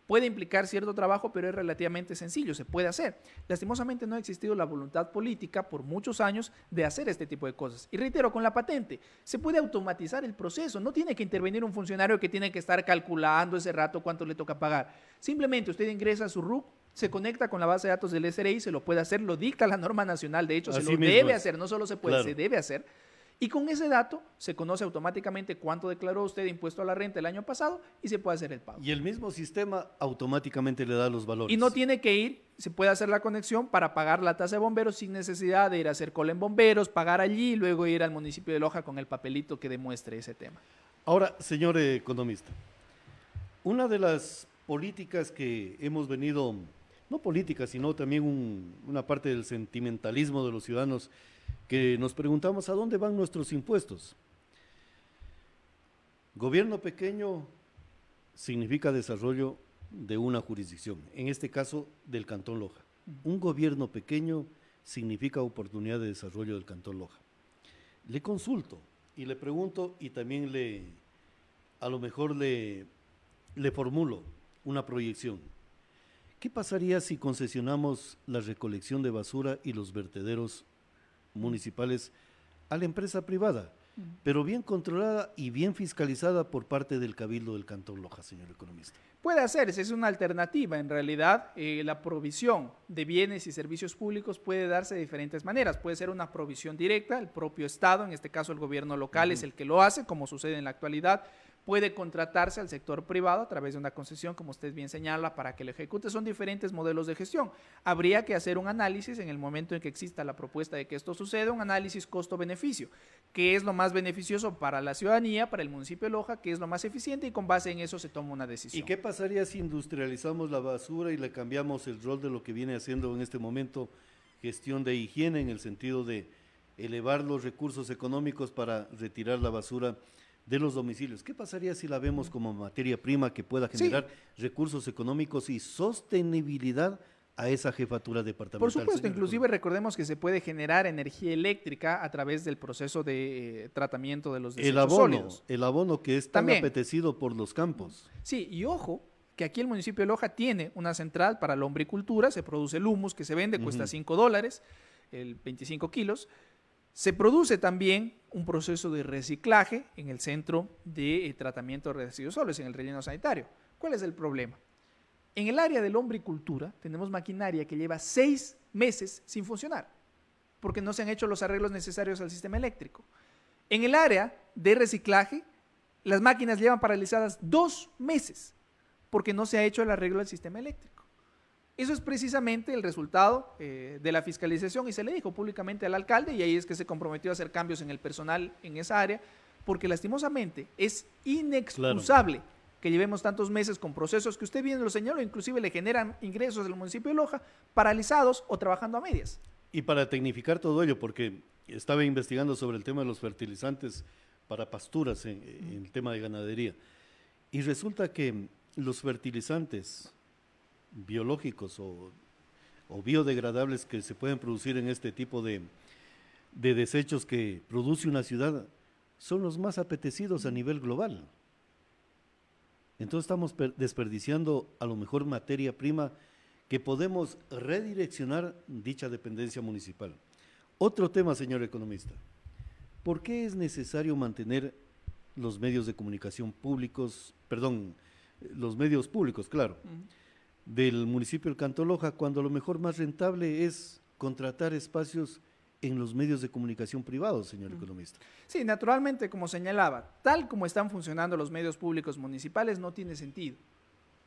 Puede implicar cierto trabajo, pero es relativamente sencillo, se puede hacer. Lastimosamente no ha existido la voluntad política por muchos años de hacer este tipo de cosas. Y reitero, con la patente, se puede automatizar el proceso, no tiene que intervenir un funcionario que tiene que estar calculando ese rato cuánto le toca pagar. Simplemente usted ingresa a su RUC, se conecta con la base de datos del SRI, se lo puede hacer, lo dicta la norma nacional, de hecho, se lo debe hacer, no solo se puede, se debe hacer y con ese dato se conoce automáticamente cuánto declaró usted de impuesto a la renta el año pasado y se puede hacer el pago. Y el mismo sistema automáticamente le da los valores. Y no tiene que ir, se puede hacer la conexión para pagar la tasa de bomberos sin necesidad de ir a hacer cola en bomberos, pagar allí y luego ir al municipio de Loja con el papelito que demuestre ese tema. Ahora, señor economista, una de las políticas que hemos venido, no políticas, sino también una parte del sentimentalismo de los ciudadanos, que nos preguntamos a dónde van nuestros impuestos. Gobierno pequeño significa desarrollo de una jurisdicción, en este caso del Cantón Loja. Un gobierno pequeño significa oportunidad de desarrollo del Cantón Loja. Le consulto y le pregunto y también le, a lo mejor le, le formulo una proyección. ¿Qué pasaría si concesionamos la recolección de basura y los vertederos municipales a la empresa privada, pero bien controlada y bien fiscalizada por parte del Cabildo del Cantón Loja, señor economista. Puede hacerse, es una alternativa. En realidad, eh, la provisión de bienes y servicios públicos puede darse de diferentes maneras. Puede ser una provisión directa, el propio Estado, en este caso el gobierno local es el que lo hace, como sucede en la actualidad puede contratarse al sector privado a través de una concesión, como usted bien señala, para que lo ejecute. Son diferentes modelos de gestión. Habría que hacer un análisis en el momento en que exista la propuesta de que esto suceda, un análisis costo-beneficio, qué es lo más beneficioso para la ciudadanía, para el municipio de Loja, qué es lo más eficiente y con base en eso se toma una decisión. ¿Y qué pasaría si industrializamos la basura y le cambiamos el rol de lo que viene haciendo en este momento gestión de higiene en el sentido de elevar los recursos económicos para retirar la basura de los domicilios. ¿Qué pasaría si la vemos como materia prima que pueda generar recursos económicos y sostenibilidad a esa jefatura departamental? Por supuesto, inclusive recordemos que se puede generar energía eléctrica a través del proceso de eh, tratamiento de los el abono, El abono que es tan apetecido por los campos. Sí, y ojo, que aquí el municipio de Loja tiene una central para la hombricultura, se produce el humus que se vende, cuesta cinco dólares, el 25 kilos, se produce también un proceso de reciclaje en el centro de eh, tratamiento de residuos sólidos, en el relleno sanitario. ¿Cuál es el problema? En el área de y cultura tenemos maquinaria que lleva seis meses sin funcionar, porque no se han hecho los arreglos necesarios al sistema eléctrico. En el área de reciclaje, las máquinas llevan paralizadas dos meses, porque no se ha hecho el arreglo al sistema eléctrico. Eso es precisamente el resultado eh, de la fiscalización y se le dijo públicamente al alcalde y ahí es que se comprometió a hacer cambios en el personal en esa área, porque lastimosamente es inexcusable que llevemos tantos meses con procesos que usted bien lo señaló, inclusive le generan ingresos del municipio de Loja paralizados o trabajando a medias. Y para tecnificar todo ello, porque estaba investigando sobre el tema de los fertilizantes para pasturas en el tema de ganadería, y resulta que los fertilizantes biológicos o, biodegradables que se pueden producir en este tipo de, desechos que produce una ciudad son los más apetecidos a nivel global. Entonces estamos desperdiciando a lo mejor materia prima que podemos redireccionar dicha dependencia municipal. Otro tema, señor economista. ¿Por qué es necesario mantener los medios de comunicación públicos, perdón, los medios públicos, claro? del municipio de Cantoloja, cuando lo mejor más rentable es contratar espacios en los medios de comunicación privados, señor economista. Sí, naturalmente, como señalaba, tal como están funcionando los medios públicos municipales, no tiene sentido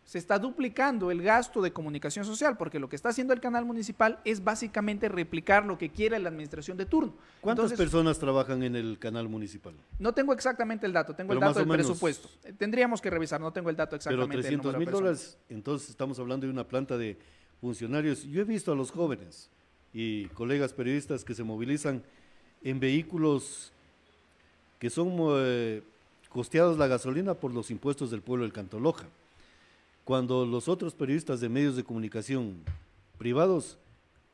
se está duplicando el gasto de comunicación social, porque lo que está haciendo el canal municipal es básicamente replicar lo que quiere la administración de turno. ¿Cuántas personas trabajan en el canal municipal? No tengo exactamente el dato, tengo el dato del presupuesto. Eh, tendríamos que revisar, no tengo el dato exactamente. Pero 300 mil dólares, entonces estamos hablando de una planta de funcionarios. Yo he visto a los jóvenes y colegas periodistas que se movilizan en vehículos que son eh, costeados la gasolina por los impuestos del pueblo del Cantoloja cuando los otros periodistas de medios de comunicación privados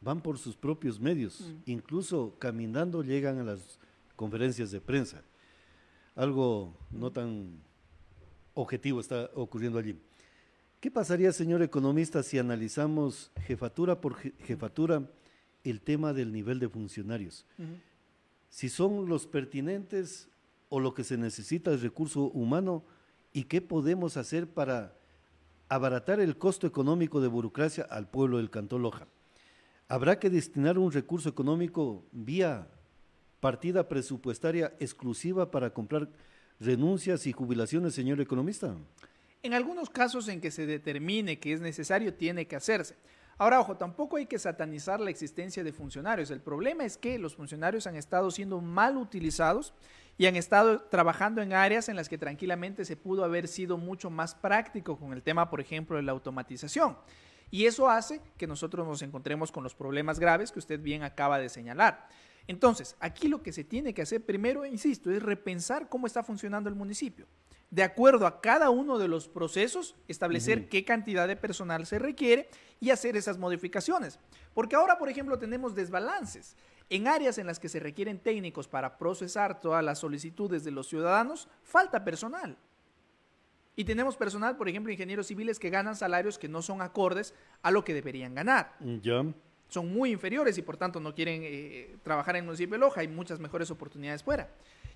van por sus propios medios, mm. incluso caminando llegan a las conferencias de prensa. Algo no tan objetivo está ocurriendo allí. ¿Qué pasaría, señor economista, si analizamos jefatura por jefatura el tema del nivel de funcionarios? Si son los pertinentes o lo que se necesita es recurso humano y qué podemos hacer para abaratar el costo económico de burocracia al pueblo del Cantón Loja. Habrá que destinar un recurso económico vía partida presupuestaria exclusiva para comprar renuncias y jubilaciones, señor economista. En algunos casos en que se determine que es necesario, tiene que hacerse. Ahora, ojo, tampoco hay que satanizar la existencia de funcionarios. El problema es que los funcionarios han estado siendo mal utilizados y han estado trabajando en áreas en las que tranquilamente se pudo haber sido mucho más práctico con el tema, por ejemplo, de la automatización. Y eso hace que nosotros nos encontremos con los problemas graves que usted bien acaba de señalar. Entonces, aquí lo que se tiene que hacer primero, insisto, es repensar cómo está funcionando el municipio. De acuerdo a cada uno de los procesos, establecer qué cantidad de personal se requiere y hacer esas modificaciones. Porque ahora, por ejemplo, tenemos desbalances. En áreas en las que se requieren técnicos para procesar todas las solicitudes de los ciudadanos, falta personal. Y tenemos personal, por ejemplo, ingenieros civiles que ganan salarios que no son acordes a lo que deberían ganar. Son muy inferiores y por tanto no quieren eh, trabajar en el municipio de Loja, hay muchas mejores oportunidades fuera.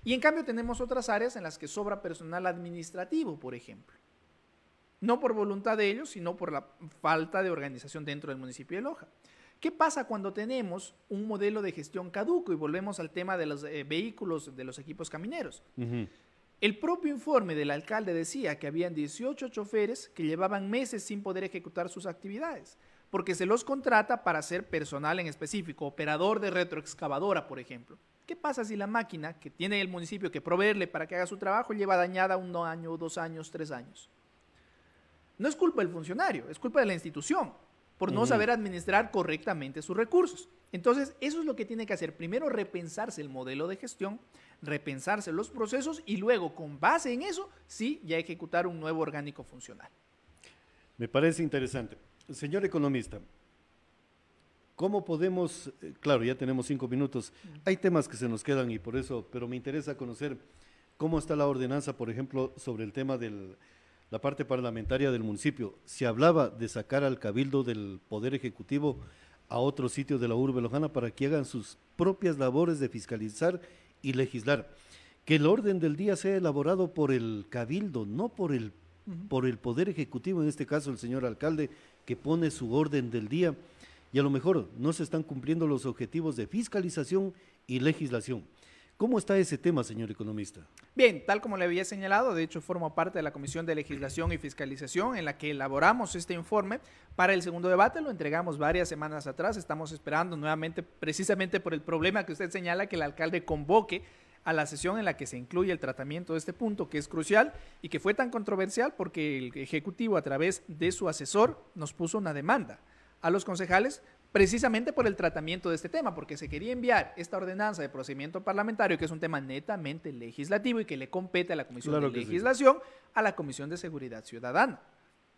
Y en cambio tenemos otras áreas en las que sobra personal administrativo, por ejemplo. No por voluntad de ellos, sino por la falta de organización dentro del municipio de Loja. ¿Qué pasa cuando tenemos un modelo de gestión caduco? Y volvemos al tema de los eh, vehículos, de los equipos camineros. El propio informe del alcalde decía que habían 18 choferes que llevaban meses sin poder ejecutar sus actividades, porque se los contrata para ser personal en específico, operador de retroexcavadora, por ejemplo. ¿Qué pasa si la máquina que tiene el municipio que proveerle para que haga su trabajo lleva dañada un año, dos años, tres años? No es culpa del funcionario, es culpa de la institución por no saber administrar correctamente sus recursos. Entonces, eso es lo que tiene que hacer. Primero, repensarse el modelo de gestión, repensarse los procesos y luego, con base en eso, sí, ya ejecutar un nuevo orgánico funcional. Me parece interesante. Señor economista, ¿cómo podemos, eh, claro, ya tenemos cinco minutos, hay temas que se nos quedan y por eso, pero me interesa conocer cómo está la ordenanza, por ejemplo, sobre el tema del, la parte parlamentaria del municipio, se hablaba de sacar al cabildo del Poder Ejecutivo a otro sitio de la urbe lojana para que hagan sus propias labores de fiscalizar y legislar. Que el orden del día sea elaborado por el cabildo, no por el, por el Poder Ejecutivo, en este caso el señor alcalde, que pone su orden del día y a lo mejor no se están cumpliendo los objetivos de fiscalización y legislación. ¿Cómo está ese tema, señor economista? Bien, tal como le había señalado, de hecho formo parte de la Comisión de Legislación y Fiscalización en la que elaboramos este informe para el segundo debate, lo entregamos varias semanas atrás, estamos esperando nuevamente precisamente por el problema que usted señala que el alcalde convoque a la sesión en la que se incluye el tratamiento de este punto que es crucial y que fue tan controversial porque el Ejecutivo a través de su asesor nos puso una demanda a los concejales precisamente por el tratamiento de este tema, porque se quería enviar esta ordenanza de procedimiento parlamentario, que es un tema netamente legislativo y que le compete a la Comisión de Legislación, a la Comisión de Seguridad Ciudadana.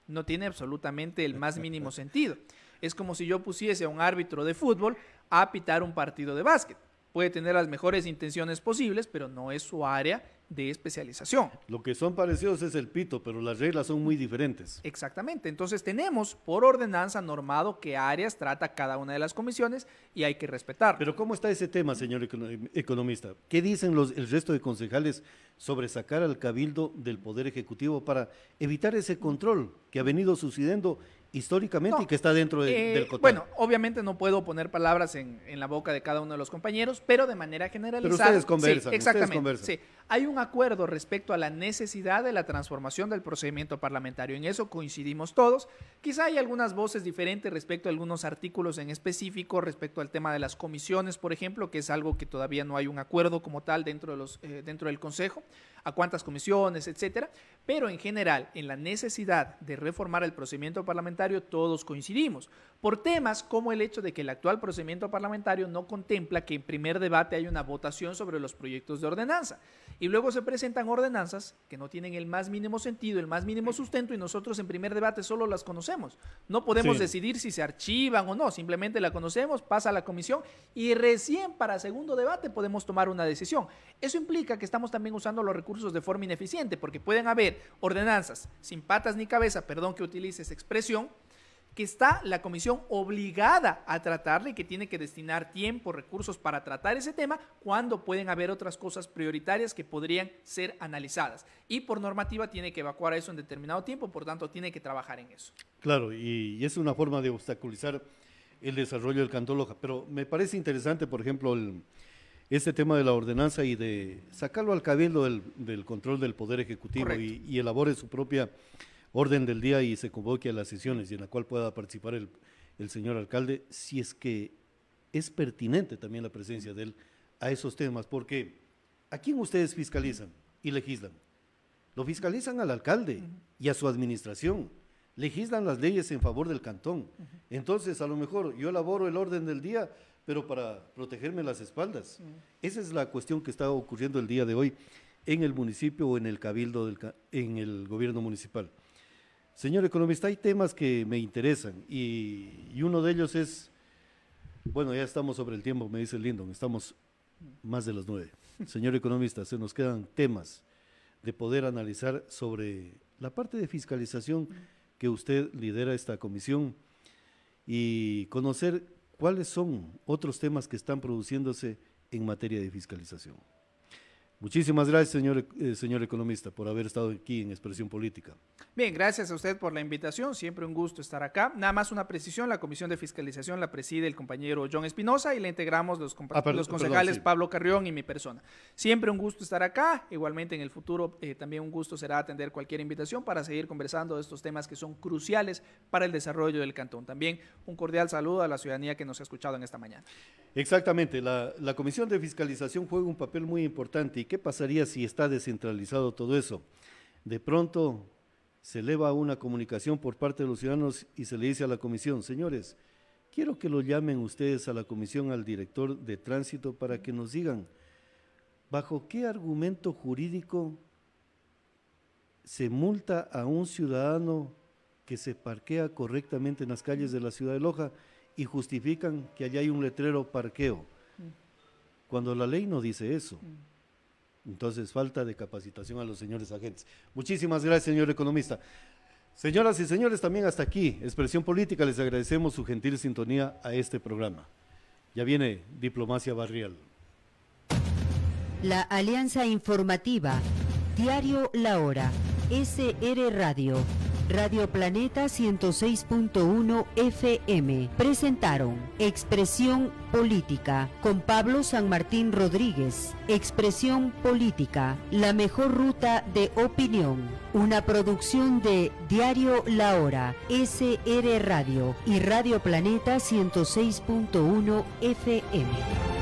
No tiene absolutamente el más mínimo (laughs) sentido. Es como si yo pusiese a un árbitro de fútbol a pitar un partido de básquet puede tener las mejores intenciones posibles, pero no es su área de especialización. Lo que son parecidos es el pito, pero las reglas son muy diferentes. Exactamente. Entonces tenemos por ordenanza normado qué áreas trata cada una de las comisiones y hay que respetar. Pero ¿cómo está ese tema, señor economista? ¿Qué dicen los, el resto de concejales sobre sacar al cabildo del Poder Ejecutivo para evitar ese control que ha venido sucediendo históricamente y que está dentro del eh, Bueno, obviamente no puedo poner palabras en, la boca de cada uno de los compañeros, pero de manera generalizada. Pero ustedes conversan. exactamente. hay un acuerdo respecto a la necesidad de la transformación del procedimiento parlamentario. En eso coincidimos todos. Quizá hay algunas voces diferentes respecto a algunos artículos en específico, respecto al tema de las comisiones, por ejemplo, que es algo que todavía no hay un acuerdo como tal dentro, de los, eh, dentro del Consejo a cuántas comisiones, etcétera. Pero en general, en la necesidad de reformar el procedimiento parlamentario, todos coincidimos. Por temas como el hecho de que el actual procedimiento parlamentario no contempla que en primer debate haya una votación sobre los proyectos de ordenanza, y luego se presentan ordenanzas que no tienen el más mínimo sentido, el más mínimo sustento y nosotros en primer debate solo las conocemos. No podemos decidir si se archivan o no, simplemente la conocemos, pasa a la comisión y recién para segundo debate podemos tomar una decisión. Eso implica que estamos también usando los recursos de forma ineficiente porque pueden haber ordenanzas sin patas ni cabeza, perdón que utilice esa expresión, que está la comisión obligada a tratarle y que tiene que destinar tiempo, recursos para tratar ese tema, cuando pueden haber otras cosas prioritarias que podrían ser analizadas. Y por normativa tiene que evacuar eso en determinado tiempo, por tanto tiene que trabajar en eso. Claro, y, es una forma de obstaculizar el desarrollo del Cantón Pero me parece interesante, por ejemplo, ese este tema de la ordenanza y de sacarlo al cabildo del, control del Poder Ejecutivo y, y elabore su propia orden del día y se convoque a las sesiones y en la cual pueda participar el, señor alcalde, si es que es pertinente también la presencia de él a esos temas, porque ¿a quién ustedes fiscalizan y legislan? Lo fiscalizan al alcalde y a su administración, legislan las leyes en favor del cantón. Entonces, a lo mejor yo elaboro el orden del día, pero para protegerme las espaldas. Esa es la cuestión que está ocurriendo el día de hoy en el municipio o en el cabildo, del, en el gobierno municipal. Señor economista, hay temas que me interesan y, uno de ellos es, bueno, ya estamos sobre el tiempo, me dice Lindon, estamos más de las nueve. (laughs) Señor economista, se nos quedan temas de poder analizar sobre la parte de fiscalización que usted lidera esta comisión y conocer cuáles son otros temas que están produciéndose en materia de fiscalización. Muchísimas gracias, eh, señor, economista, por haber estado aquí en Expresión Política. Bien, gracias a usted por la invitación. Siempre un gusto estar acá. Nada más una precisión, la Comisión de Fiscalización la preside el compañero John Espinosa y la integramos los, ah, concejales Pablo Carrión y mi persona. Siempre un gusto estar acá. Igualmente en el futuro eh, también un gusto será atender cualquier invitación para seguir conversando de estos temas que son cruciales para el desarrollo del cantón. También un cordial saludo a la ciudadanía que nos ha escuchado en esta mañana. Exactamente, la, la Comisión de Fiscalización juega un papel muy importante y ¿Qué pasaría si está descentralizado todo eso? De pronto se eleva una comunicación por parte de los ciudadanos y se le dice a la comisión, señores, quiero que lo llamen ustedes a la comisión, al director de tránsito, para que nos digan bajo qué argumento jurídico se multa a un ciudadano que se parquea correctamente en las calles de la ciudad de Loja y justifican que allá hay un letrero parqueo, mm. cuando la ley no dice eso. Mm. Entonces, falta de capacitación a los señores agentes. Muchísimas gracias, señor economista. Señoras y señores, también hasta aquí, Expresión Política, les agradecemos su gentil sintonía a este programa. Ya viene Diplomacia Barrial. La Alianza Informativa, Diario La Hora, SR Radio. Radio Planeta 106.1 FM presentaron Expresión Política con Pablo San Martín Rodríguez. Expresión Política, la mejor ruta de opinión. Una producción de Diario La Hora, SR Radio y Radio Planeta 106.1 FM.